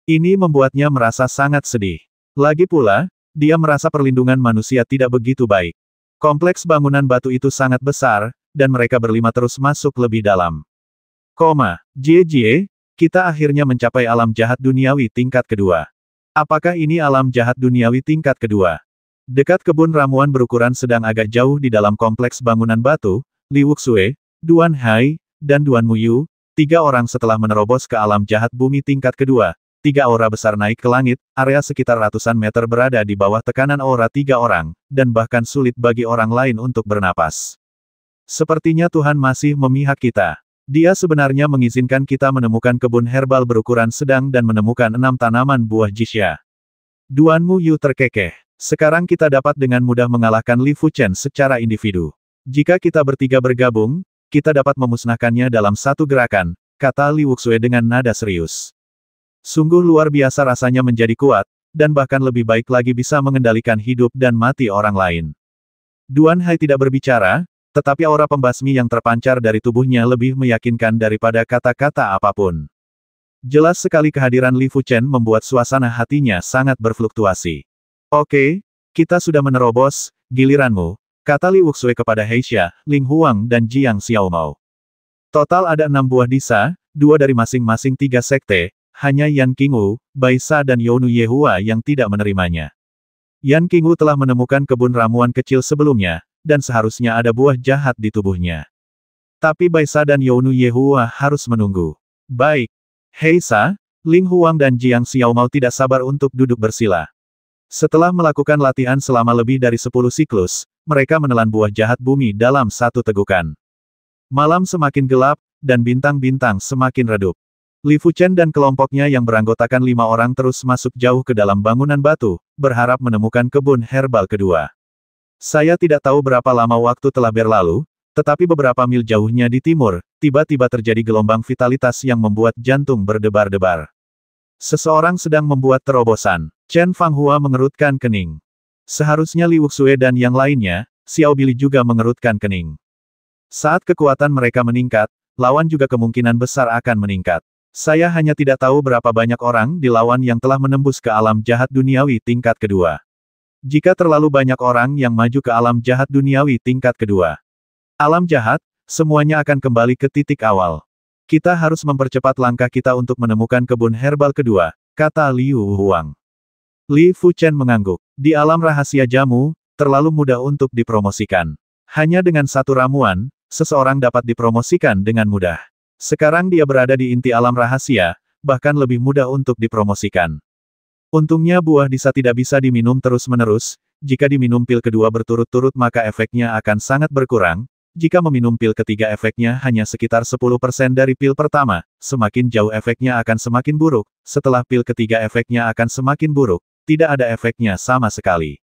[SPEAKER 1] Ini membuatnya merasa sangat sedih. Lagi pula, dia merasa perlindungan manusia tidak begitu baik. Kompleks bangunan batu itu sangat besar, dan mereka berlima terus masuk lebih dalam. Koma, Jie Jie, kita akhirnya mencapai alam jahat duniawi tingkat kedua. Apakah ini alam jahat duniawi tingkat kedua? Dekat kebun ramuan berukuran sedang agak jauh di dalam kompleks bangunan batu, Li Wuxue, Duan Hai, dan Duan Muyu, tiga orang setelah menerobos ke alam jahat bumi tingkat kedua, tiga aura besar naik ke langit, area sekitar ratusan meter berada di bawah tekanan aura tiga orang, dan bahkan sulit bagi orang lain untuk bernapas. Sepertinya Tuhan masih memihak kita. Dia sebenarnya mengizinkan kita menemukan kebun herbal berukuran sedang dan menemukan enam tanaman buah jisya. Duan Muyu terkekeh. Sekarang kita dapat dengan mudah mengalahkan Li Fuchen secara individu. Jika kita bertiga bergabung, kita dapat memusnahkannya dalam satu gerakan, kata Li Wuxue dengan nada serius. Sungguh luar biasa rasanya menjadi kuat, dan bahkan lebih baik lagi bisa mengendalikan hidup dan mati orang lain. Duan Hai tidak berbicara, tetapi aura pembasmi yang terpancar dari tubuhnya lebih meyakinkan daripada kata-kata apapun. Jelas sekali kehadiran Li Fuchen membuat suasana hatinya sangat berfluktuasi. Oke, kita sudah menerobos, giliranmu, Kata Li Wuxue kepada Heisha, Ling Huang dan Jiang Xiaomao. Total ada enam buah desa, dua dari masing-masing tiga sekte, hanya Yan Qingwu, Sa dan Yonu Yehua yang tidak menerimanya. Yan Qingwu telah menemukan kebun ramuan kecil sebelumnya, dan seharusnya ada buah jahat di tubuhnya. Tapi Bai Sa dan Yonu Yehua harus menunggu. Baik. Heisha, Ling Huang dan Jiang Xiaomao tidak sabar untuk duduk bersila. Setelah melakukan latihan selama lebih dari 10 siklus, mereka menelan buah jahat bumi dalam satu tegukan. Malam semakin gelap, dan bintang-bintang semakin redup. Li Fuchen dan kelompoknya yang beranggotakan lima orang terus masuk jauh ke dalam bangunan batu, berharap menemukan kebun herbal kedua. Saya tidak tahu berapa lama waktu telah berlalu, tetapi beberapa mil jauhnya di timur, tiba-tiba terjadi gelombang vitalitas yang membuat jantung berdebar-debar. Seseorang sedang membuat terobosan. Chen Fanghua mengerutkan kening. Seharusnya Li Wuxue dan yang lainnya, Xiao Bili juga mengerutkan kening. Saat kekuatan mereka meningkat, lawan juga kemungkinan besar akan meningkat. Saya hanya tidak tahu berapa banyak orang di lawan yang telah menembus ke alam jahat duniawi tingkat kedua. Jika terlalu banyak orang yang maju ke alam jahat duniawi tingkat kedua. Alam jahat, semuanya akan kembali ke titik awal. Kita harus mempercepat langkah kita untuk menemukan kebun herbal kedua, kata Liu Huang. Li Fuchen mengangguk. Di alam rahasia jamu, terlalu mudah untuk dipromosikan. Hanya dengan satu ramuan, seseorang dapat dipromosikan dengan mudah. Sekarang dia berada di inti alam rahasia, bahkan lebih mudah untuk dipromosikan. Untungnya buah disa tidak bisa diminum terus-menerus, jika diminum pil kedua berturut-turut maka efeknya akan sangat berkurang, jika meminum pil ketiga efeknya hanya sekitar 10% dari pil pertama, semakin jauh efeknya akan semakin buruk, setelah pil ketiga efeknya akan semakin buruk, tidak ada efeknya sama sekali.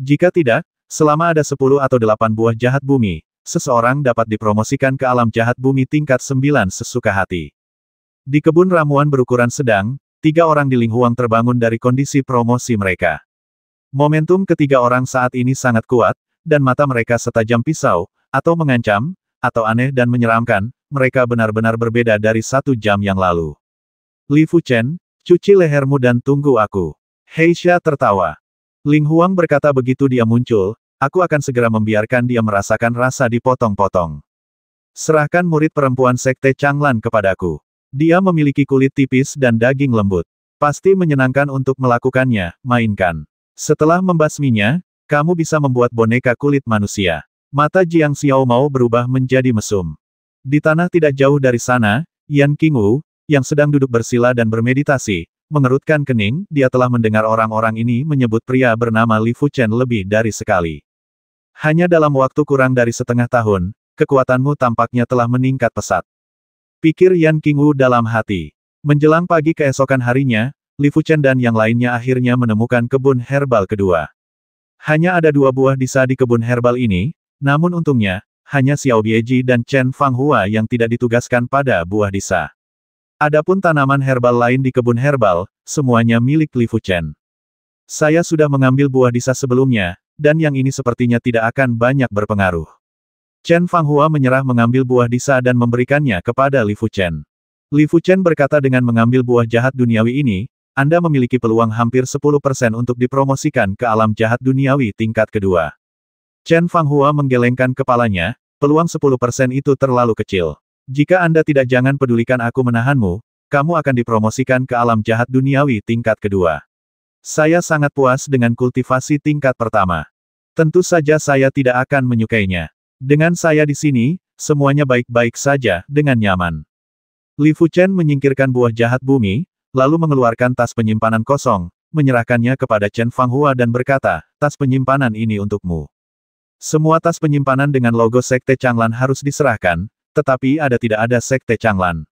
[SPEAKER 1] Jika tidak, selama ada 10 atau 8 buah jahat bumi, seseorang dapat dipromosikan ke alam jahat bumi tingkat 9 sesuka hati. Di kebun ramuan berukuran sedang, tiga orang di Linghuang terbangun dari kondisi promosi mereka. Momentum ketiga orang saat ini sangat kuat, dan mata mereka setajam pisau, atau mengancam, atau aneh dan menyeramkan, mereka benar-benar berbeda dari satu jam yang lalu. Li Fu Chen, cuci lehermu dan tunggu aku. Heisha tertawa. Ling Huang berkata begitu dia muncul, aku akan segera membiarkan dia merasakan rasa dipotong-potong. Serahkan murid perempuan Sekte Changlan kepadaku. Dia memiliki kulit tipis dan daging lembut. Pasti menyenangkan untuk melakukannya, mainkan. Setelah membasminya, kamu bisa membuat boneka kulit manusia. Mata Jiang Xiao mau berubah menjadi mesum. Di tanah tidak jauh dari sana, Yan Qingwu, yang sedang duduk bersila dan bermeditasi, mengerutkan kening, dia telah mendengar orang-orang ini menyebut pria bernama Li Fuchen lebih dari sekali. Hanya dalam waktu kurang dari setengah tahun, kekuatanmu tampaknya telah meningkat pesat. Pikir Yan Qingwu dalam hati. Menjelang pagi keesokan harinya, Li Fuchen dan yang lainnya akhirnya menemukan kebun herbal kedua. Hanya ada dua buah disa di kebun herbal ini, namun untungnya, hanya Xiao Bieji dan Chen Fanghua yang tidak ditugaskan pada buah disa. Adapun tanaman herbal lain di kebun herbal, semuanya milik Li Fuchen. Saya sudah mengambil buah disa sebelumnya, dan yang ini sepertinya tidak akan banyak berpengaruh. Chen Fanghua menyerah mengambil buah disa dan memberikannya kepada Li Fuchen. Li Fuchen berkata dengan mengambil buah jahat duniawi ini, Anda memiliki peluang hampir 10% untuk dipromosikan ke alam jahat duniawi tingkat kedua. Chen Fanghua menggelengkan kepalanya, peluang 10% itu terlalu kecil. Jika Anda tidak jangan pedulikan aku menahanmu, kamu akan dipromosikan ke alam jahat duniawi tingkat kedua. Saya sangat puas dengan kultivasi tingkat pertama. Tentu saja saya tidak akan menyukainya. Dengan saya di sini, semuanya baik-baik saja, dengan nyaman. Li Fuchen menyingkirkan buah jahat bumi, lalu mengeluarkan tas penyimpanan kosong, menyerahkannya kepada Chen Fanghua dan berkata, tas penyimpanan ini untukmu. Semua tas penyimpanan dengan logo Sekte Changlan harus diserahkan, tetapi ada tidak ada Sekte Changlan.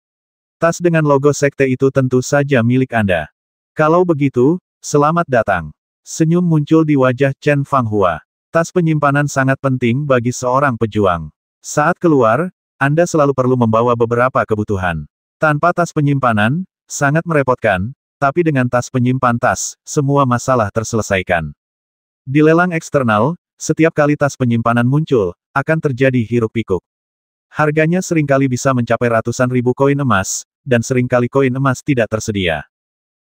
[SPEAKER 1] Tas dengan logo Sekte itu tentu saja milik Anda. Kalau begitu, selamat datang. Senyum muncul di wajah Chen Fanghua. Tas penyimpanan sangat penting bagi seorang pejuang. Saat keluar, Anda selalu perlu membawa beberapa kebutuhan. Tanpa tas penyimpanan, sangat merepotkan, tapi dengan tas penyimpan tas, semua masalah terselesaikan. Di lelang eksternal, setiap kali tas penyimpanan muncul, akan terjadi hiruk pikuk. Harganya seringkali bisa mencapai ratusan ribu koin emas, dan seringkali koin emas tidak tersedia.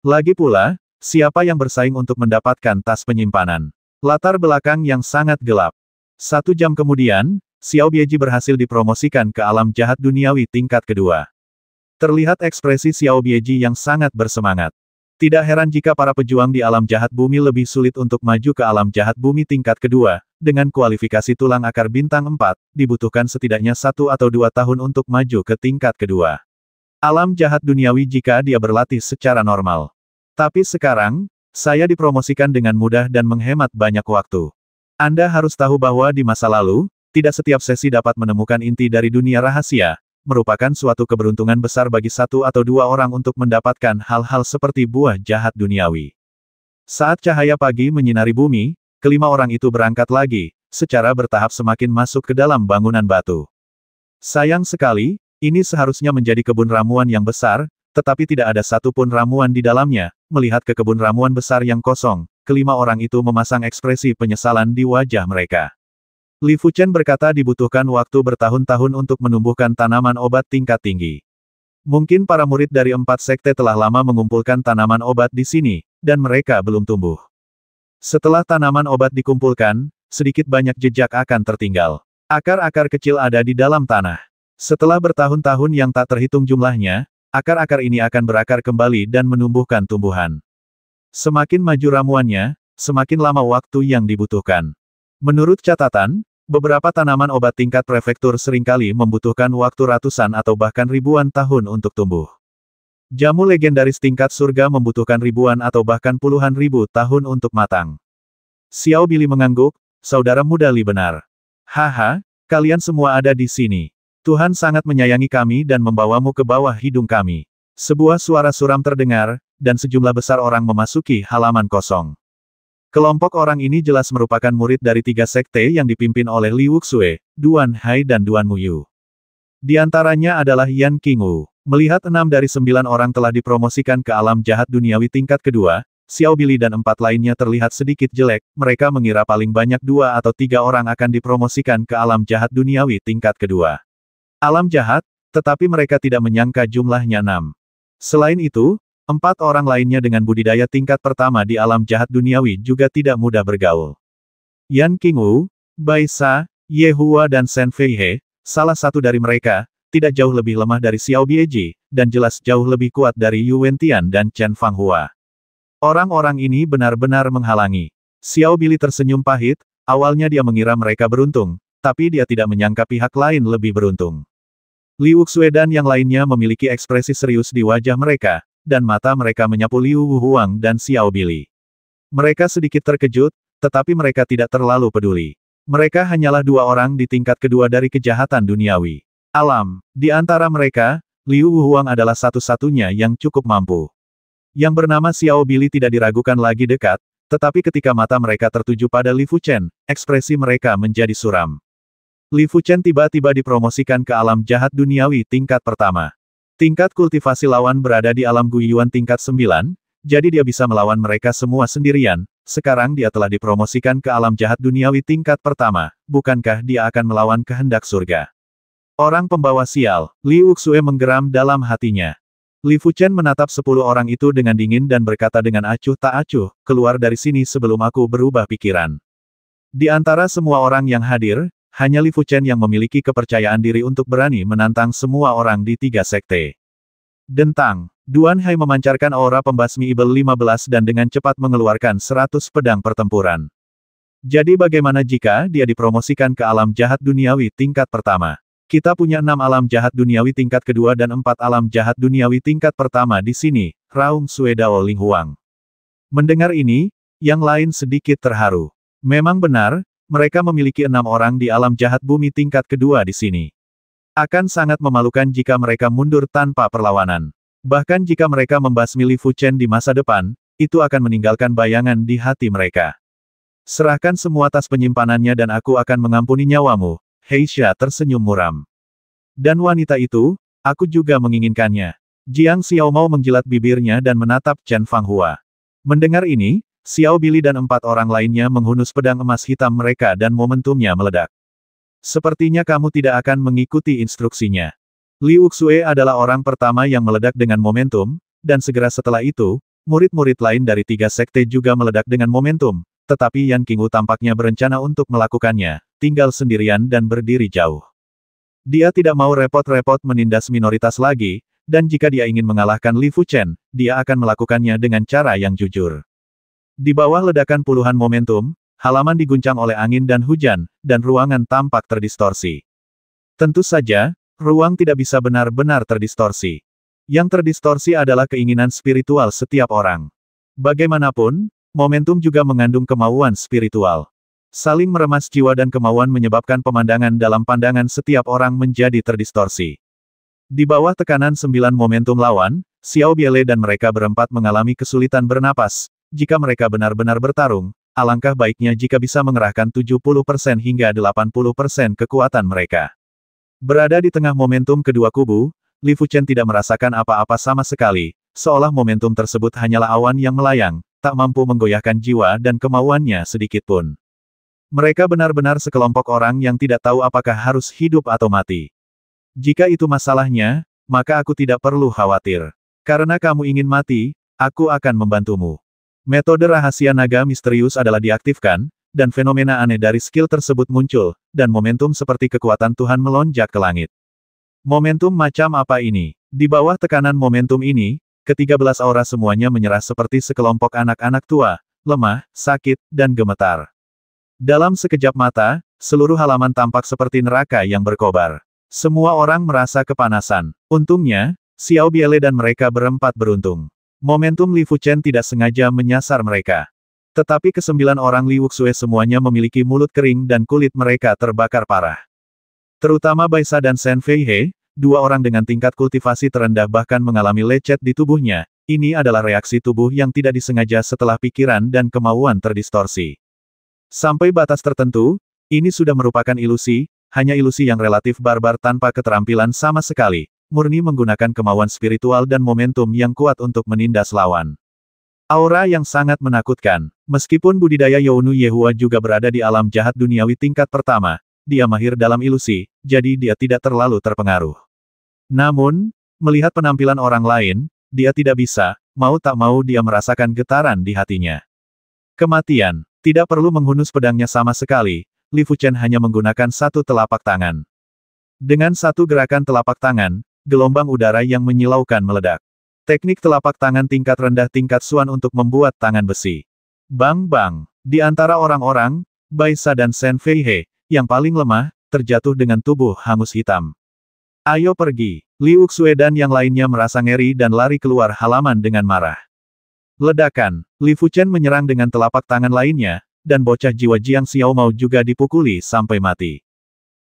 [SPEAKER 1] Lagi pula, siapa yang bersaing untuk mendapatkan tas penyimpanan? Latar belakang yang sangat gelap. Satu jam kemudian, Xiao Bieji berhasil dipromosikan ke alam jahat duniawi tingkat kedua. Terlihat ekspresi Xiao Bieji yang sangat bersemangat. Tidak heran jika para pejuang di alam jahat bumi lebih sulit untuk maju ke alam jahat bumi tingkat kedua, dengan kualifikasi tulang akar bintang 4, dibutuhkan setidaknya satu atau dua tahun untuk maju ke tingkat kedua. Alam jahat duniawi jika dia berlatih secara normal. Tapi sekarang, saya dipromosikan dengan mudah dan menghemat banyak waktu. Anda harus tahu bahwa di masa lalu, tidak setiap sesi dapat menemukan inti dari dunia rahasia, merupakan suatu keberuntungan besar bagi satu atau dua orang untuk mendapatkan hal-hal seperti buah jahat duniawi. Saat cahaya pagi menyinari bumi, kelima orang itu berangkat lagi, secara bertahap semakin masuk ke dalam bangunan batu. Sayang sekali, ini seharusnya menjadi kebun ramuan yang besar, tetapi tidak ada satupun ramuan di dalamnya, melihat ke kebun ramuan besar yang kosong, kelima orang itu memasang ekspresi penyesalan di wajah mereka. Li Fuchen berkata dibutuhkan waktu bertahun-tahun untuk menumbuhkan tanaman obat tingkat tinggi. Mungkin para murid dari empat sekte telah lama mengumpulkan tanaman obat di sini, dan mereka belum tumbuh. Setelah tanaman obat dikumpulkan, sedikit banyak jejak akan tertinggal. Akar-akar kecil ada di dalam tanah. Setelah bertahun-tahun yang tak terhitung jumlahnya, akar-akar ini akan berakar kembali dan menumbuhkan tumbuhan. Semakin maju ramuannya, semakin lama waktu yang dibutuhkan. Menurut catatan, beberapa tanaman obat tingkat prefektur seringkali membutuhkan waktu ratusan atau bahkan ribuan tahun untuk tumbuh. Jamu legendaris tingkat surga membutuhkan ribuan atau bahkan puluhan ribu tahun untuk matang. Xiao Bili mengangguk, saudara muda Li benar. Haha, kalian semua ada di sini. Tuhan sangat menyayangi kami dan membawamu ke bawah hidung kami. Sebuah suara suram terdengar, dan sejumlah besar orang memasuki halaman kosong. Kelompok orang ini jelas merupakan murid dari tiga sekte yang dipimpin oleh Li Wuxue, Duan Hai dan Duan Muyu. Di antaranya adalah Yan Qingwu. Melihat enam dari sembilan orang telah dipromosikan ke alam jahat duniawi tingkat kedua, Xiao Bili dan empat lainnya terlihat sedikit jelek, mereka mengira paling banyak dua atau tiga orang akan dipromosikan ke alam jahat duniawi tingkat kedua. Alam jahat, tetapi mereka tidak menyangka jumlahnya enam. Selain itu, Empat orang lainnya dengan budidaya tingkat pertama di alam jahat duniawi juga tidak mudah bergaul. Yan Qingwu, Bai Sa, Ye Hua dan Shen Feihe, salah satu dari mereka, tidak jauh lebih lemah dari Xiao Bieji, dan jelas jauh lebih kuat dari Yu Wentian dan Chen Fanghua. Orang-orang ini benar-benar menghalangi. Xiao Bili tersenyum pahit, awalnya dia mengira mereka beruntung, tapi dia tidak menyangka pihak lain lebih beruntung. Liu Xue dan yang lainnya memiliki ekspresi serius di wajah mereka, dan mata mereka menyapu Liu Wuhuang dan Xiao Bili. Mereka sedikit terkejut, tetapi mereka tidak terlalu peduli. Mereka hanyalah dua orang di tingkat kedua dari kejahatan duniawi. Alam, di antara mereka, Liu Wuhuang adalah satu-satunya yang cukup mampu. Yang bernama Xiao Bili tidak diragukan lagi dekat, tetapi ketika mata mereka tertuju pada Li Fuchen, ekspresi mereka menjadi suram. Li Fuchen tiba-tiba dipromosikan ke alam jahat duniawi tingkat pertama. Tingkat kultivasi lawan berada di alam Guiyuan tingkat 9, jadi dia bisa melawan mereka semua sendirian. Sekarang dia telah dipromosikan ke alam jahat duniawi tingkat pertama, bukankah dia akan melawan kehendak surga? Orang pembawa sial, Liu Wuxue menggeram dalam hatinya. Li Fuchen menatap sepuluh orang itu dengan dingin dan berkata dengan acuh tak acuh, keluar dari sini sebelum aku berubah pikiran. Di antara semua orang yang hadir, hanya Li Fuchen yang memiliki kepercayaan diri untuk berani menantang semua orang di tiga sekte. Dentang, Duan Hai memancarkan aura pembasmi Ibel 15 dan dengan cepat mengeluarkan 100 pedang pertempuran. Jadi bagaimana jika dia dipromosikan ke alam jahat duniawi tingkat pertama? Kita punya enam alam jahat duniawi tingkat kedua dan empat alam jahat duniawi tingkat pertama di sini, Raung Suedao Linghuang. Mendengar ini, yang lain sedikit terharu. Memang benar, mereka memiliki enam orang di alam jahat bumi tingkat kedua di sini. Akan sangat memalukan jika mereka mundur tanpa perlawanan. Bahkan jika mereka membasmi Li Fuchen di masa depan, itu akan meninggalkan bayangan di hati mereka. Serahkan semua tas penyimpanannya dan aku akan mengampuni nyawamu, Heisha tersenyum muram. Dan wanita itu, aku juga menginginkannya. Jiang Xiao Xiaomao menjilat bibirnya dan menatap Chen Fanghua. Mendengar ini, Xiao Bili dan empat orang lainnya menghunus pedang emas hitam mereka dan momentumnya meledak. Sepertinya kamu tidak akan mengikuti instruksinya. Liu Xue adalah orang pertama yang meledak dengan momentum, dan segera setelah itu, murid-murid lain dari tiga sekte juga meledak dengan momentum, tetapi Yan Qingwu tampaknya berencana untuk melakukannya, tinggal sendirian dan berdiri jauh. Dia tidak mau repot-repot menindas minoritas lagi, dan jika dia ingin mengalahkan Li Fuchen, dia akan melakukannya dengan cara yang jujur. Di bawah ledakan puluhan momentum, halaman diguncang oleh angin dan hujan, dan ruangan tampak terdistorsi. Tentu saja, ruang tidak bisa benar-benar terdistorsi. Yang terdistorsi adalah keinginan spiritual setiap orang. Bagaimanapun, momentum juga mengandung kemauan spiritual. Saling meremas jiwa dan kemauan menyebabkan pemandangan dalam pandangan setiap orang menjadi terdistorsi. Di bawah tekanan sembilan momentum lawan, Xiao Biele dan mereka berempat mengalami kesulitan bernapas, jika mereka benar-benar bertarung, alangkah baiknya jika bisa mengerahkan 70% hingga 80% kekuatan mereka. Berada di tengah momentum kedua kubu, Li Fuchen tidak merasakan apa-apa sama sekali, seolah momentum tersebut hanyalah awan yang melayang, tak mampu menggoyahkan jiwa dan kemauannya sedikit pun. Mereka benar-benar sekelompok orang yang tidak tahu apakah harus hidup atau mati. Jika itu masalahnya, maka aku tidak perlu khawatir. Karena kamu ingin mati, aku akan membantumu. Metode rahasia naga misterius adalah diaktifkan, dan fenomena aneh dari skill tersebut muncul, dan momentum seperti kekuatan Tuhan melonjak ke langit. Momentum macam apa ini? Di bawah tekanan momentum ini, ketiga belas aura semuanya menyerah seperti sekelompok anak-anak tua, lemah, sakit, dan gemetar. Dalam sekejap mata, seluruh halaman tampak seperti neraka yang berkobar. Semua orang merasa kepanasan. Untungnya, Xiao Biele dan mereka berempat beruntung. Momentum Li Fuchen tidak sengaja menyasar mereka. Tetapi kesembilan orang Li Wuxue semuanya memiliki mulut kering dan kulit mereka terbakar parah. Terutama Baisa dan Shen Feihe, dua orang dengan tingkat kultivasi terendah bahkan mengalami lecet di tubuhnya, ini adalah reaksi tubuh yang tidak disengaja setelah pikiran dan kemauan terdistorsi. Sampai batas tertentu, ini sudah merupakan ilusi, hanya ilusi yang relatif barbar tanpa keterampilan sama sekali, murni menggunakan kemauan spiritual dan momentum yang kuat untuk menindas lawan. Aura yang sangat menakutkan. Meskipun budidaya Younu Yehua juga berada di alam jahat duniawi tingkat pertama, dia mahir dalam ilusi, jadi dia tidak terlalu terpengaruh. Namun, melihat penampilan orang lain, dia tidak bisa, mau tak mau dia merasakan getaran di hatinya. Kematian. Tidak perlu menghunus pedangnya sama sekali, Li Fuchen hanya menggunakan satu telapak tangan. Dengan satu gerakan telapak tangan, gelombang udara yang menyilaukan meledak. Teknik telapak tangan tingkat rendah tingkat Suan untuk membuat tangan besi. Bang-bang, di antara orang-orang, Baisa dan Sen Feihe, yang paling lemah, terjatuh dengan tubuh hangus hitam. Ayo pergi, Liu Xue dan yang lainnya merasa ngeri dan lari keluar halaman dengan marah. Ledakan, Li Fuchen menyerang dengan telapak tangan lainnya, dan bocah jiwa Jiang Xiao Mao juga dipukuli sampai mati.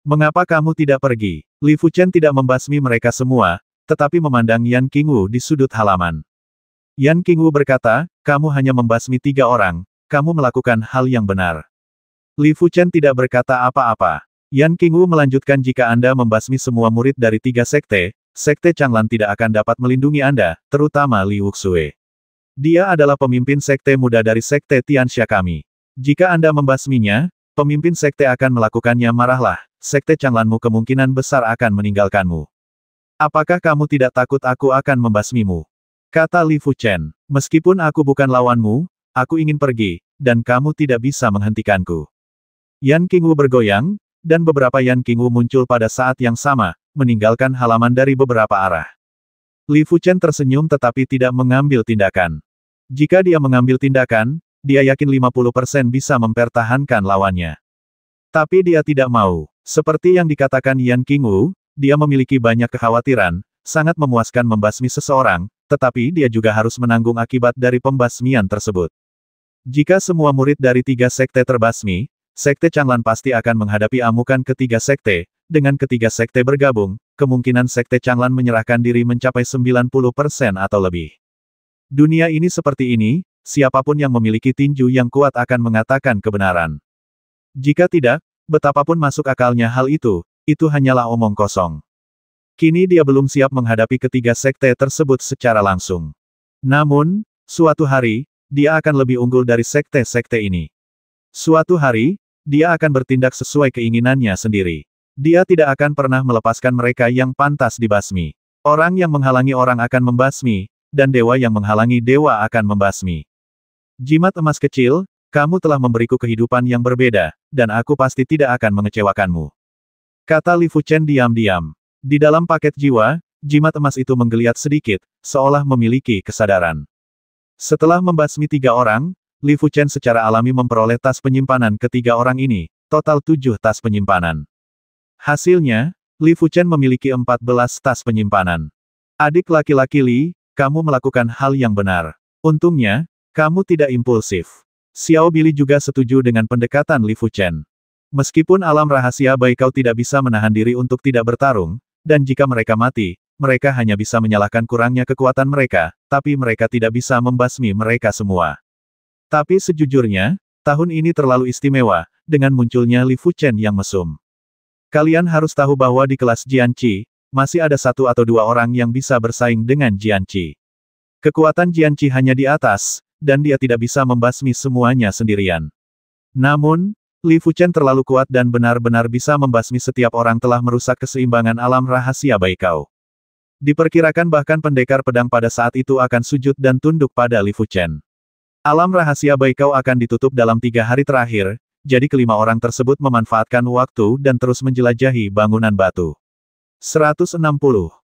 [SPEAKER 1] Mengapa kamu tidak pergi? Li Fuchen tidak membasmi mereka semua, tetapi memandang Yan Qingwu di sudut halaman. Yan Qingwu berkata, kamu hanya membasmi tiga orang, kamu melakukan hal yang benar. Li Fuchen tidak berkata apa-apa. Yan Qingwu melanjutkan jika Anda membasmi semua murid dari tiga sekte, sekte Changlan tidak akan dapat melindungi Anda, terutama Li Wuxue. Dia adalah pemimpin sekte muda dari sekte Tianxia kami. Jika Anda membasminya, pemimpin sekte akan melakukannya marahlah, Sekte Changlanmu kemungkinan besar akan meninggalkanmu. Apakah kamu tidak takut aku akan membasmimu? Kata Li Fuchen, meskipun aku bukan lawanmu, aku ingin pergi, dan kamu tidak bisa menghentikanku. Yan Qingwu bergoyang, dan beberapa Yan Qingwu muncul pada saat yang sama, meninggalkan halaman dari beberapa arah. Li Fuchen tersenyum tetapi tidak mengambil tindakan. Jika dia mengambil tindakan, dia yakin 50% bisa mempertahankan lawannya. Tapi dia tidak mau. Seperti yang dikatakan Yan Qingwu, dia memiliki banyak kekhawatiran, sangat memuaskan membasmi seseorang, tetapi dia juga harus menanggung akibat dari pembasmian tersebut. Jika semua murid dari tiga sekte terbasmi, Sekte Changlan pasti akan menghadapi amukan ketiga sekte, dengan ketiga sekte bergabung, kemungkinan Sekte Changlan menyerahkan diri mencapai 90% atau lebih. Dunia ini seperti ini, siapapun yang memiliki tinju yang kuat akan mengatakan kebenaran. Jika tidak, Betapapun masuk akalnya hal itu, itu hanyalah omong kosong. Kini dia belum siap menghadapi ketiga sekte tersebut secara langsung. Namun, suatu hari, dia akan lebih unggul dari sekte-sekte ini. Suatu hari, dia akan bertindak sesuai keinginannya sendiri. Dia tidak akan pernah melepaskan mereka yang pantas dibasmi. Orang yang menghalangi orang akan membasmi, dan dewa yang menghalangi dewa akan membasmi. Jimat emas kecil, kamu telah memberiku kehidupan yang berbeda, dan aku pasti tidak akan mengecewakanmu. Kata Li Fuchen diam-diam. Di dalam paket jiwa, jimat emas itu menggeliat sedikit, seolah memiliki kesadaran. Setelah membasmi tiga orang, Li Fuchen secara alami memperoleh tas penyimpanan ketiga orang ini, total tujuh tas penyimpanan. Hasilnya, Li Fuchen memiliki empat belas tas penyimpanan. Adik laki-laki Li, kamu melakukan hal yang benar. Untungnya, kamu tidak impulsif. Xiao Bili juga setuju dengan pendekatan Li Fuchen. Meskipun alam rahasia Baikau tidak bisa menahan diri untuk tidak bertarung, dan jika mereka mati, mereka hanya bisa menyalahkan kurangnya kekuatan mereka, tapi mereka tidak bisa membasmi mereka semua. Tapi sejujurnya, tahun ini terlalu istimewa, dengan munculnya Li Fuchen yang mesum. Kalian harus tahu bahwa di kelas Jianqi, masih ada satu atau dua orang yang bisa bersaing dengan Jianqi. Kekuatan Jianqi hanya di atas, dan dia tidak bisa membasmi semuanya sendirian. Namun, Li Fuchen terlalu kuat dan benar-benar bisa membasmi setiap orang telah merusak keseimbangan alam rahasia Baikau. Diperkirakan bahkan pendekar pedang pada saat itu akan sujud dan tunduk pada Li Fuchen. Alam rahasia Baikau akan ditutup dalam tiga hari terakhir, jadi kelima orang tersebut memanfaatkan waktu dan terus menjelajahi bangunan batu. 160.